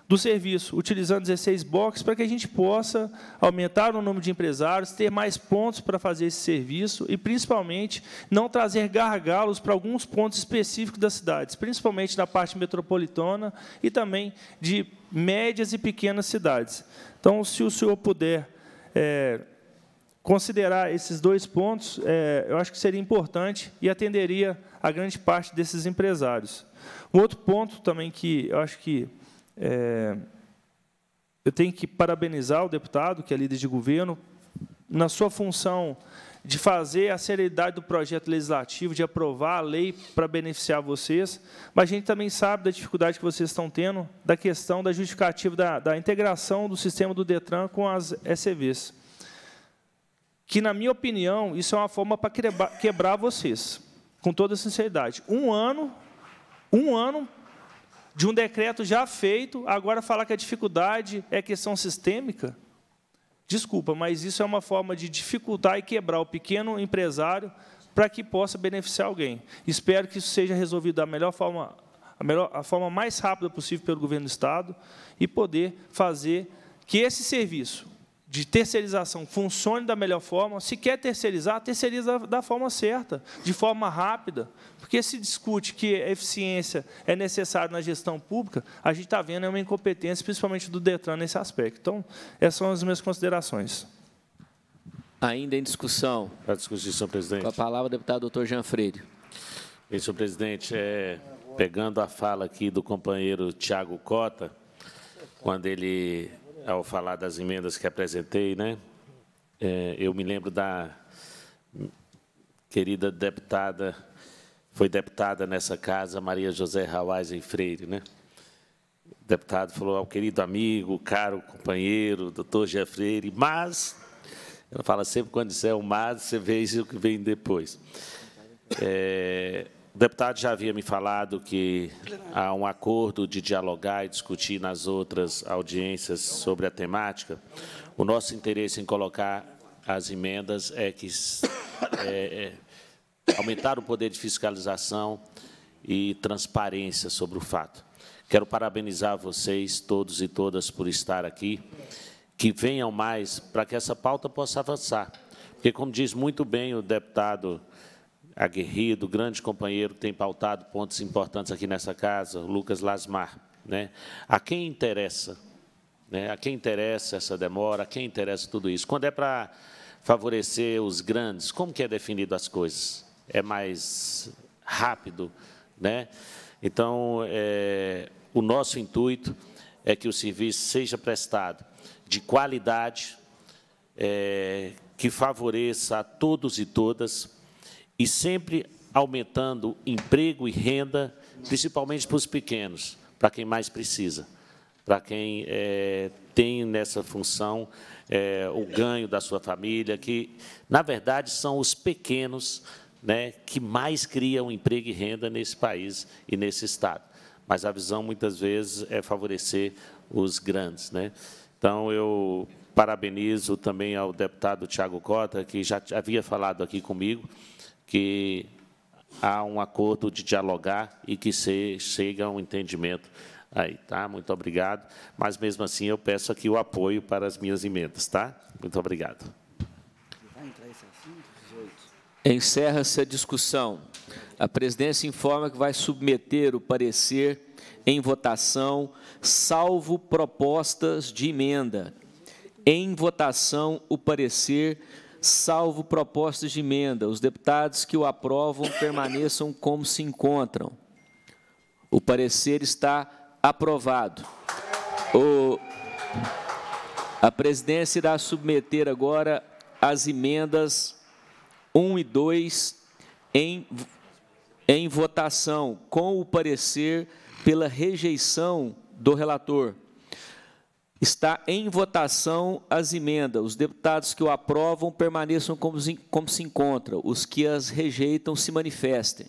do serviço, utilizando 16 boxes para que a gente possa aumentar o número de empresários, ter mais pontos para fazer esse serviço e, principalmente, não trazer gargalos para alguns pontos específicos das cidades, principalmente na parte metropolitana e também de médias e pequenas cidades. Então, se o senhor puder é, considerar esses dois pontos, é, eu acho que seria importante e atenderia a grande parte desses empresários. Um outro ponto também que eu acho que é, eu tenho que parabenizar o deputado, que é líder de governo, na sua função de fazer a seriedade do projeto legislativo, de aprovar a lei para beneficiar vocês, mas a gente também sabe da dificuldade que vocês estão tendo da questão da justificativa da, da integração do sistema do DETRAN com as ECVs. Que, na minha opinião, isso é uma forma para quebrar, quebrar vocês com toda sinceridade, um ano, um ano de um decreto já feito, agora falar que a dificuldade é questão sistêmica? Desculpa, mas isso é uma forma de dificultar e quebrar o pequeno empresário para que possa beneficiar alguém. Espero que isso seja resolvido da melhor forma, a, melhor, a forma mais rápida possível pelo governo do Estado e poder fazer que esse serviço, de terceirização funcione da melhor forma, se quer terceirizar, terceiriza da forma certa, de forma rápida. Porque se discute que a eficiência é necessária na gestão pública, a gente está vendo é uma incompetência, principalmente do Detran, nesse aspecto. Então, essas são as minhas considerações. Ainda em discussão. Para discutir, senhor presidente. Com a palavra, o deputado doutor Jean Freire. senhor presidente, é, pegando a fala aqui do companheiro Tiago Cota, quando ele ao falar das emendas que apresentei, né? É, eu me lembro da querida deputada, foi deputada nessa casa, Maria José Rawais em Freire, né? O deputado falou ao querido amigo, caro companheiro, doutor Jean Freire, mas, ela fala sempre quando disser o mas, você vê o que vem depois. É, o deputado já havia me falado que há um acordo de dialogar e discutir nas outras audiências sobre a temática. O nosso interesse em colocar as emendas é que é, é, aumentar o poder de fiscalização e transparência sobre o fato. Quero parabenizar vocês todos e todas por estar aqui, que venham mais para que essa pauta possa avançar. Porque, como diz muito bem o deputado aguerrido, grande companheiro tem pautado pontos importantes aqui nessa casa, Lucas Lasmar. Né? A quem interessa? Né? A quem interessa essa demora? A quem interessa tudo isso? Quando é para favorecer os grandes, como que é definido as coisas? É mais rápido, né? Então, é, o nosso intuito é que o serviço seja prestado de qualidade, é, que favoreça a todos e todas, e sempre aumentando emprego e renda, principalmente para os pequenos, para quem mais precisa, para quem é, tem nessa função é, o ganho da sua família, que, na verdade, são os pequenos né, que mais criam emprego e renda nesse país e nesse Estado. Mas a visão, muitas vezes, é favorecer os grandes. Né? Então, eu parabenizo também ao deputado Tiago Cota, que já havia falado aqui comigo, que há um acordo de dialogar e que se chegue a um entendimento aí, tá? Muito obrigado. Mas, mesmo assim, eu peço aqui o apoio para as minhas emendas, tá? Muito obrigado. Encerra-se a discussão. A presidência informa que vai submeter o parecer em votação, salvo propostas de emenda. Em votação, o parecer salvo propostas de emenda. Os deputados que o aprovam permaneçam como se encontram. O parecer está aprovado. O, a presidência irá submeter agora as emendas 1 e 2 em, em votação, com o parecer pela rejeição do relator. Está em votação as emendas. Os deputados que o aprovam permaneçam como, como se encontram. Os que as rejeitam se manifestem.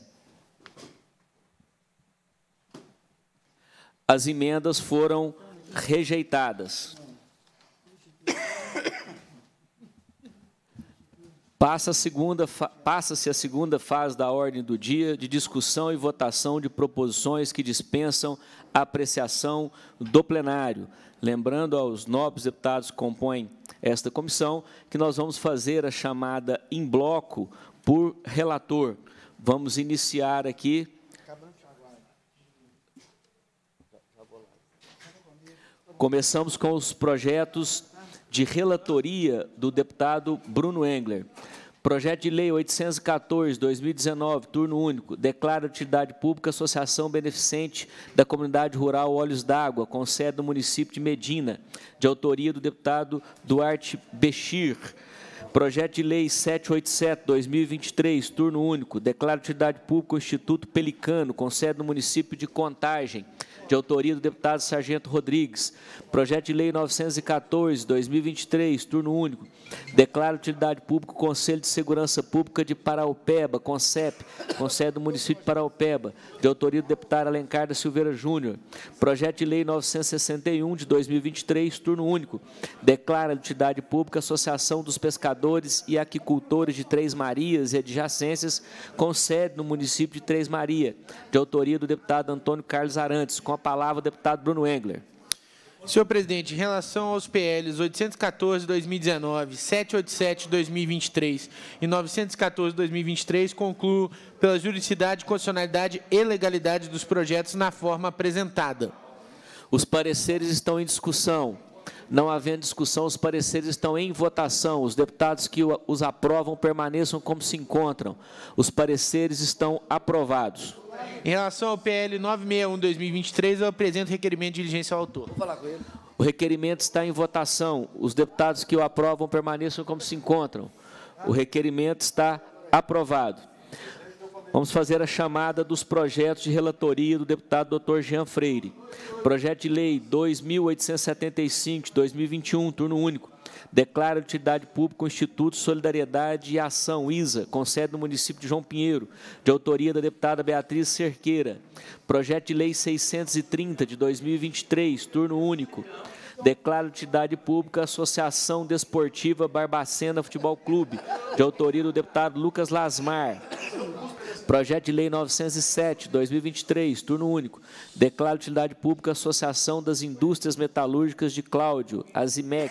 As emendas foram rejeitadas. Passa-se a, segunda, passa -se a segunda fase da ordem do dia de discussão e votação de proposições que dispensam a apreciação do plenário. Lembrando aos nobres deputados que compõem esta comissão que nós vamos fazer a chamada em bloco por relator. Vamos iniciar aqui. Começamos com os projetos de relatoria do deputado Bruno Engler. Projeto de Lei 814-2019, turno único, declara atividade utilidade pública Associação Beneficente da Comunidade Rural Olhos d'Água, com sede no município de Medina, de autoria do deputado Duarte Bechir. Projeto de Lei 787-2023, turno único, declara atividade utilidade pública o Instituto Pelicano, com sede no município de Contagem, de autoria do deputado Sargento Rodrigues. Projeto de Lei 914, 2023, turno único Declara utilidade pública o Conselho de Segurança Pública de Paraopeba, CONCEP, Conselho do Município de Paraopeba, de autoria do deputado Alencar da Silveira Júnior. Projeto de Lei 961, de 2023, turno único. Declara utilidade pública a Associação dos Pescadores e Aquicultores de Três Marias e adjacências, com sede no município de Três Maria, de autoria do deputado Antônio Carlos Arantes. Com a palavra, o deputado Bruno Engler. Senhor presidente, em relação aos PLs 814-2019, 787-2023 e 914-2023, concluo pela juridicidade, constitucionalidade e legalidade dos projetos na forma apresentada. Os pareceres estão em discussão. Não havendo discussão, os pareceres estão em votação. Os deputados que os aprovam permaneçam como se encontram. Os pareceres estão aprovados. Em relação ao PL 961-2023, eu apresento requerimento de diligência ao autor. Vou falar com ele. O requerimento está em votação. Os deputados que o aprovam permaneçam como se encontram. O requerimento está aprovado. Vamos fazer a chamada dos projetos de relatoria do deputado doutor Jean Freire. Projeto de lei 2.875, 2021, turno único. Declara a utilidade pública o Instituto Solidariedade e Ação, ISA, com sede no município de João Pinheiro, de autoria da deputada Beatriz Cerqueira. Projeto de Lei 630, de 2023, turno único. Declara utilidade pública a Associação Desportiva Barbacena Futebol Clube, de autoria do deputado Lucas Lasmar. Projeto de Lei 907, 2023, turno único. Declaro utilidade pública a Associação das Indústrias Metalúrgicas de Cláudio, Azimec,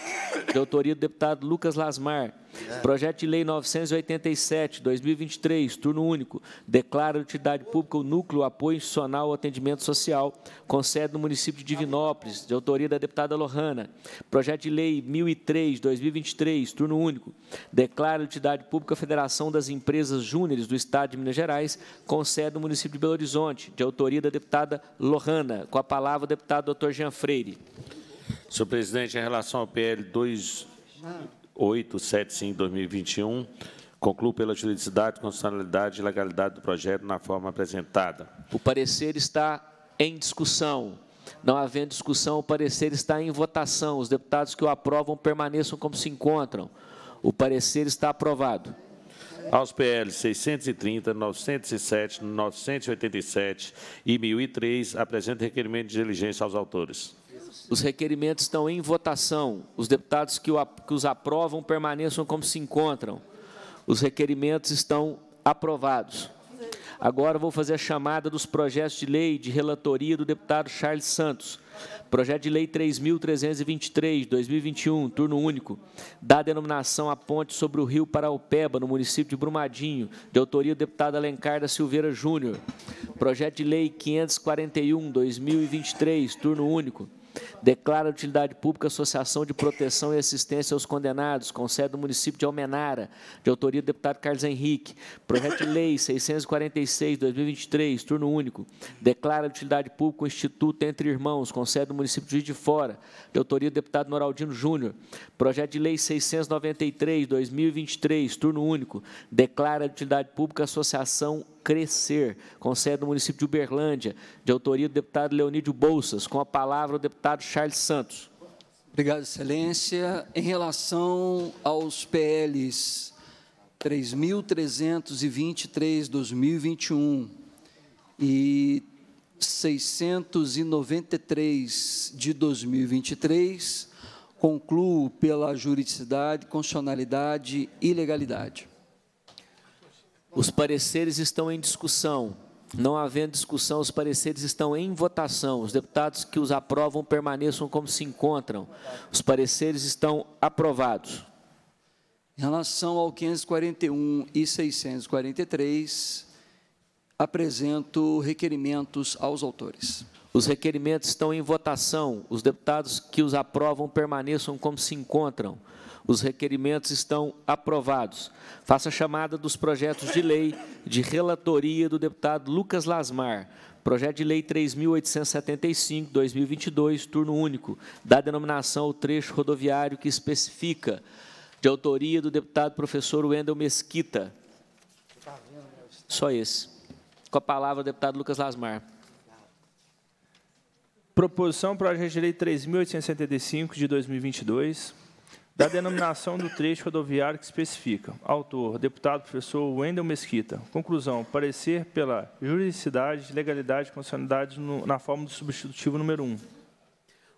de autoria do deputado Lucas Lasmar. É. Projeto de Lei 987, 2023, turno único, declara a utilidade pública o núcleo apoio institucional ao atendimento social, com sede no município de Divinópolis, de autoria da deputada Lohana. Projeto de Lei 1003, 2023, turno único, declara a utilidade pública a Federação das Empresas Júniores do Estado de Minas Gerais, com sede no município de Belo Horizonte, de autoria da deputada Lohana. Com a palavra, o deputado Dr. Jean Freire. Senhor presidente, em relação ao PL 2... 875-2021, concluo pela juridicidade, constitucionalidade e legalidade do projeto na forma apresentada. O parecer está em discussão. Não havendo discussão, o parecer está em votação. Os deputados que o aprovam permaneçam como se encontram. O parecer está aprovado. Aos PL 630, 907, 987 e 1003, apresento requerimento de diligência aos autores. Os requerimentos estão em votação. Os deputados que, o, que os aprovam permaneçam como se encontram. Os requerimentos estão aprovados. Agora vou fazer a chamada dos projetos de lei de relatoria do deputado Charles Santos. Projeto de lei 3.323, 2021, turno único, dá denominação à ponte sobre o rio Paraupeba, no município de Brumadinho, de autoria do deputado Alencar da Silveira Júnior. Projeto de lei 541, 2023, turno único, Declara de utilidade pública Associação de Proteção e Assistência aos Condenados, com sede no município de Almenara, de autoria do deputado Carlos Henrique. Projeto de Lei 646-2023, turno único. Declara de utilidade pública o Instituto Entre Irmãos, com sede no município de Juiz de Fora, de autoria do deputado Noraldino Júnior. Projeto de Lei 693-2023, turno único. Declara de utilidade pública Associação crescer. Com sede no município de Uberlândia, de autoria do deputado Leonídio Bolsas. Com a palavra o deputado Charles Santos. Obrigado, Excelência. Em relação aos PLs 3.323 2021 e 693 de 2023, concluo pela juridicidade, constitucionalidade e legalidade. Os pareceres estão em discussão. Não havendo discussão, os pareceres estão em votação. Os deputados que os aprovam permaneçam como se encontram. Os pareceres estão aprovados. Em relação ao 541 e 643, apresento requerimentos aos autores. Os requerimentos estão em votação. Os deputados que os aprovam permaneçam como se encontram. Os requerimentos estão aprovados. Faça a chamada dos projetos de lei de relatoria do deputado Lucas Lasmar. Projeto de Lei 3.875, 2022, turno único, dá denominação ao trecho rodoviário que especifica, de autoria do deputado professor Wendel Mesquita. Só esse. Com a palavra, o deputado Lucas Lasmar. Proposição, projeto de lei 3.875 de 2022 da denominação do trecho rodoviário que especifica. Autor, deputado professor Wendel Mesquita. Conclusão, parecer pela juridicidade, legalidade e constitucionalidade no, na forma do substitutivo número 1.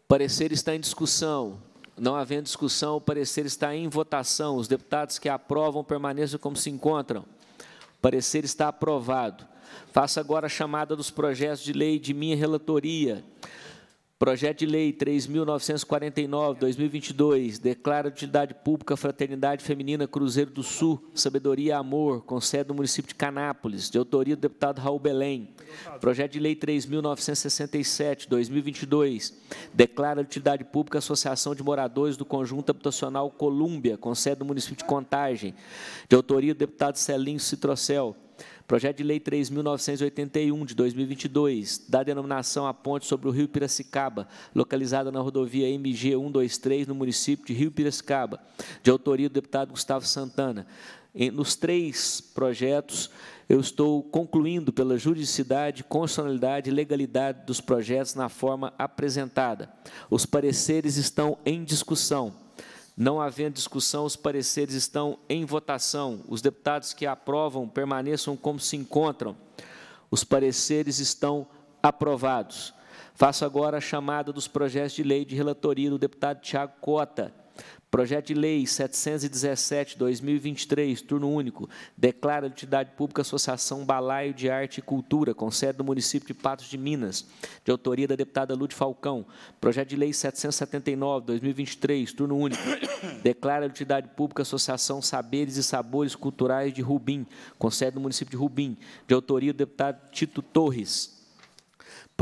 Parecer está em discussão. Não havendo discussão, o parecer está em votação. Os deputados que aprovam permaneçam como se encontram. O parecer está aprovado. Faço agora a chamada dos projetos de lei de minha relatoria. Projeto de Lei 3.949, 2022, declara utilidade pública Fraternidade Feminina Cruzeiro do Sul, Sabedoria e Amor, com sede no município de Canápolis, de autoria do deputado Raul Belém. Projeto de Lei 3.967, 2022, declara utilidade pública Associação de Moradores do Conjunto Habitacional Colúmbia, com sede no município de Contagem, de autoria do deputado Celinho Citrocel. Projeto de Lei 3.981, de 2022, da denominação a ponte sobre o rio Piracicaba, localizada na rodovia MG 123, no município de Rio Piracicaba, de autoria do deputado Gustavo Santana. Nos três projetos, eu estou concluindo pela juridicidade, constitucionalidade e legalidade dos projetos na forma apresentada. Os pareceres estão em discussão. Não havendo discussão, os pareceres estão em votação. Os deputados que aprovam permaneçam como se encontram. Os pareceres estão aprovados. Faço agora a chamada dos projetos de lei de relatoria do deputado Tiago Cota. Projeto de Lei 717-2023, turno único, declara de utilidade pública Associação Balaio de Arte e Cultura, com sede no município de Patos de Minas, de autoria da deputada Lúcia Falcão. Projeto de Lei 779-2023, turno único, [coughs] declara de utilidade pública Associação Saberes e Sabores Culturais de Rubim, com sede no município de Rubim, de autoria do deputado Tito Torres.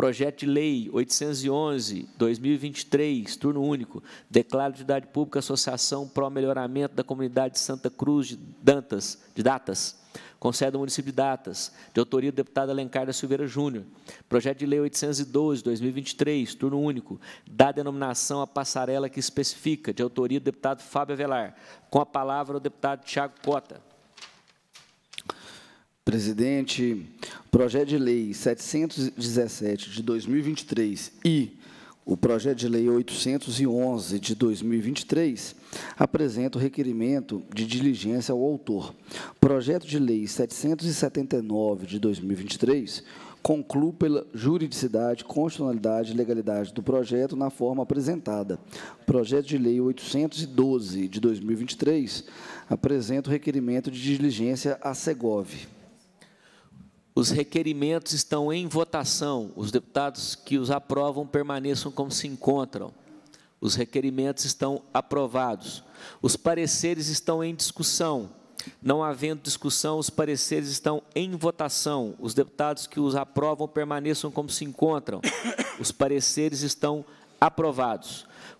Projeto de Lei 811-2023, turno único, declaro de idade pública Associação pró Melhoramento da Comunidade de Santa Cruz de, Dantas, de Datas, com sede município de Datas, de autoria do deputado Alencar da Silveira Júnior. Projeto de Lei 812-2023, turno único, dá denominação à passarela que especifica, de autoria do deputado Fábio Avelar. Com a palavra, o deputado Tiago Cota. Presidente, projeto de lei 717 de 2023 e o projeto de lei 811 de 2023 apresenta o requerimento de diligência ao autor. Projeto de lei 779 de 2023 concluo pela juridicidade, constitucionalidade e legalidade do projeto na forma apresentada. Projeto de Lei 812, de 2023, apresenta o requerimento de diligência à SEGOV. Os requerimentos estão em votação. Os deputados que os aprovam permaneçam como se encontram. Os requerimentos estão aprovados. Os pareceres estão em discussão. Não havendo discussão, os pareceres estão em votação. Os deputados que os aprovam permaneçam como se encontram. Os pareceres estão aprovados.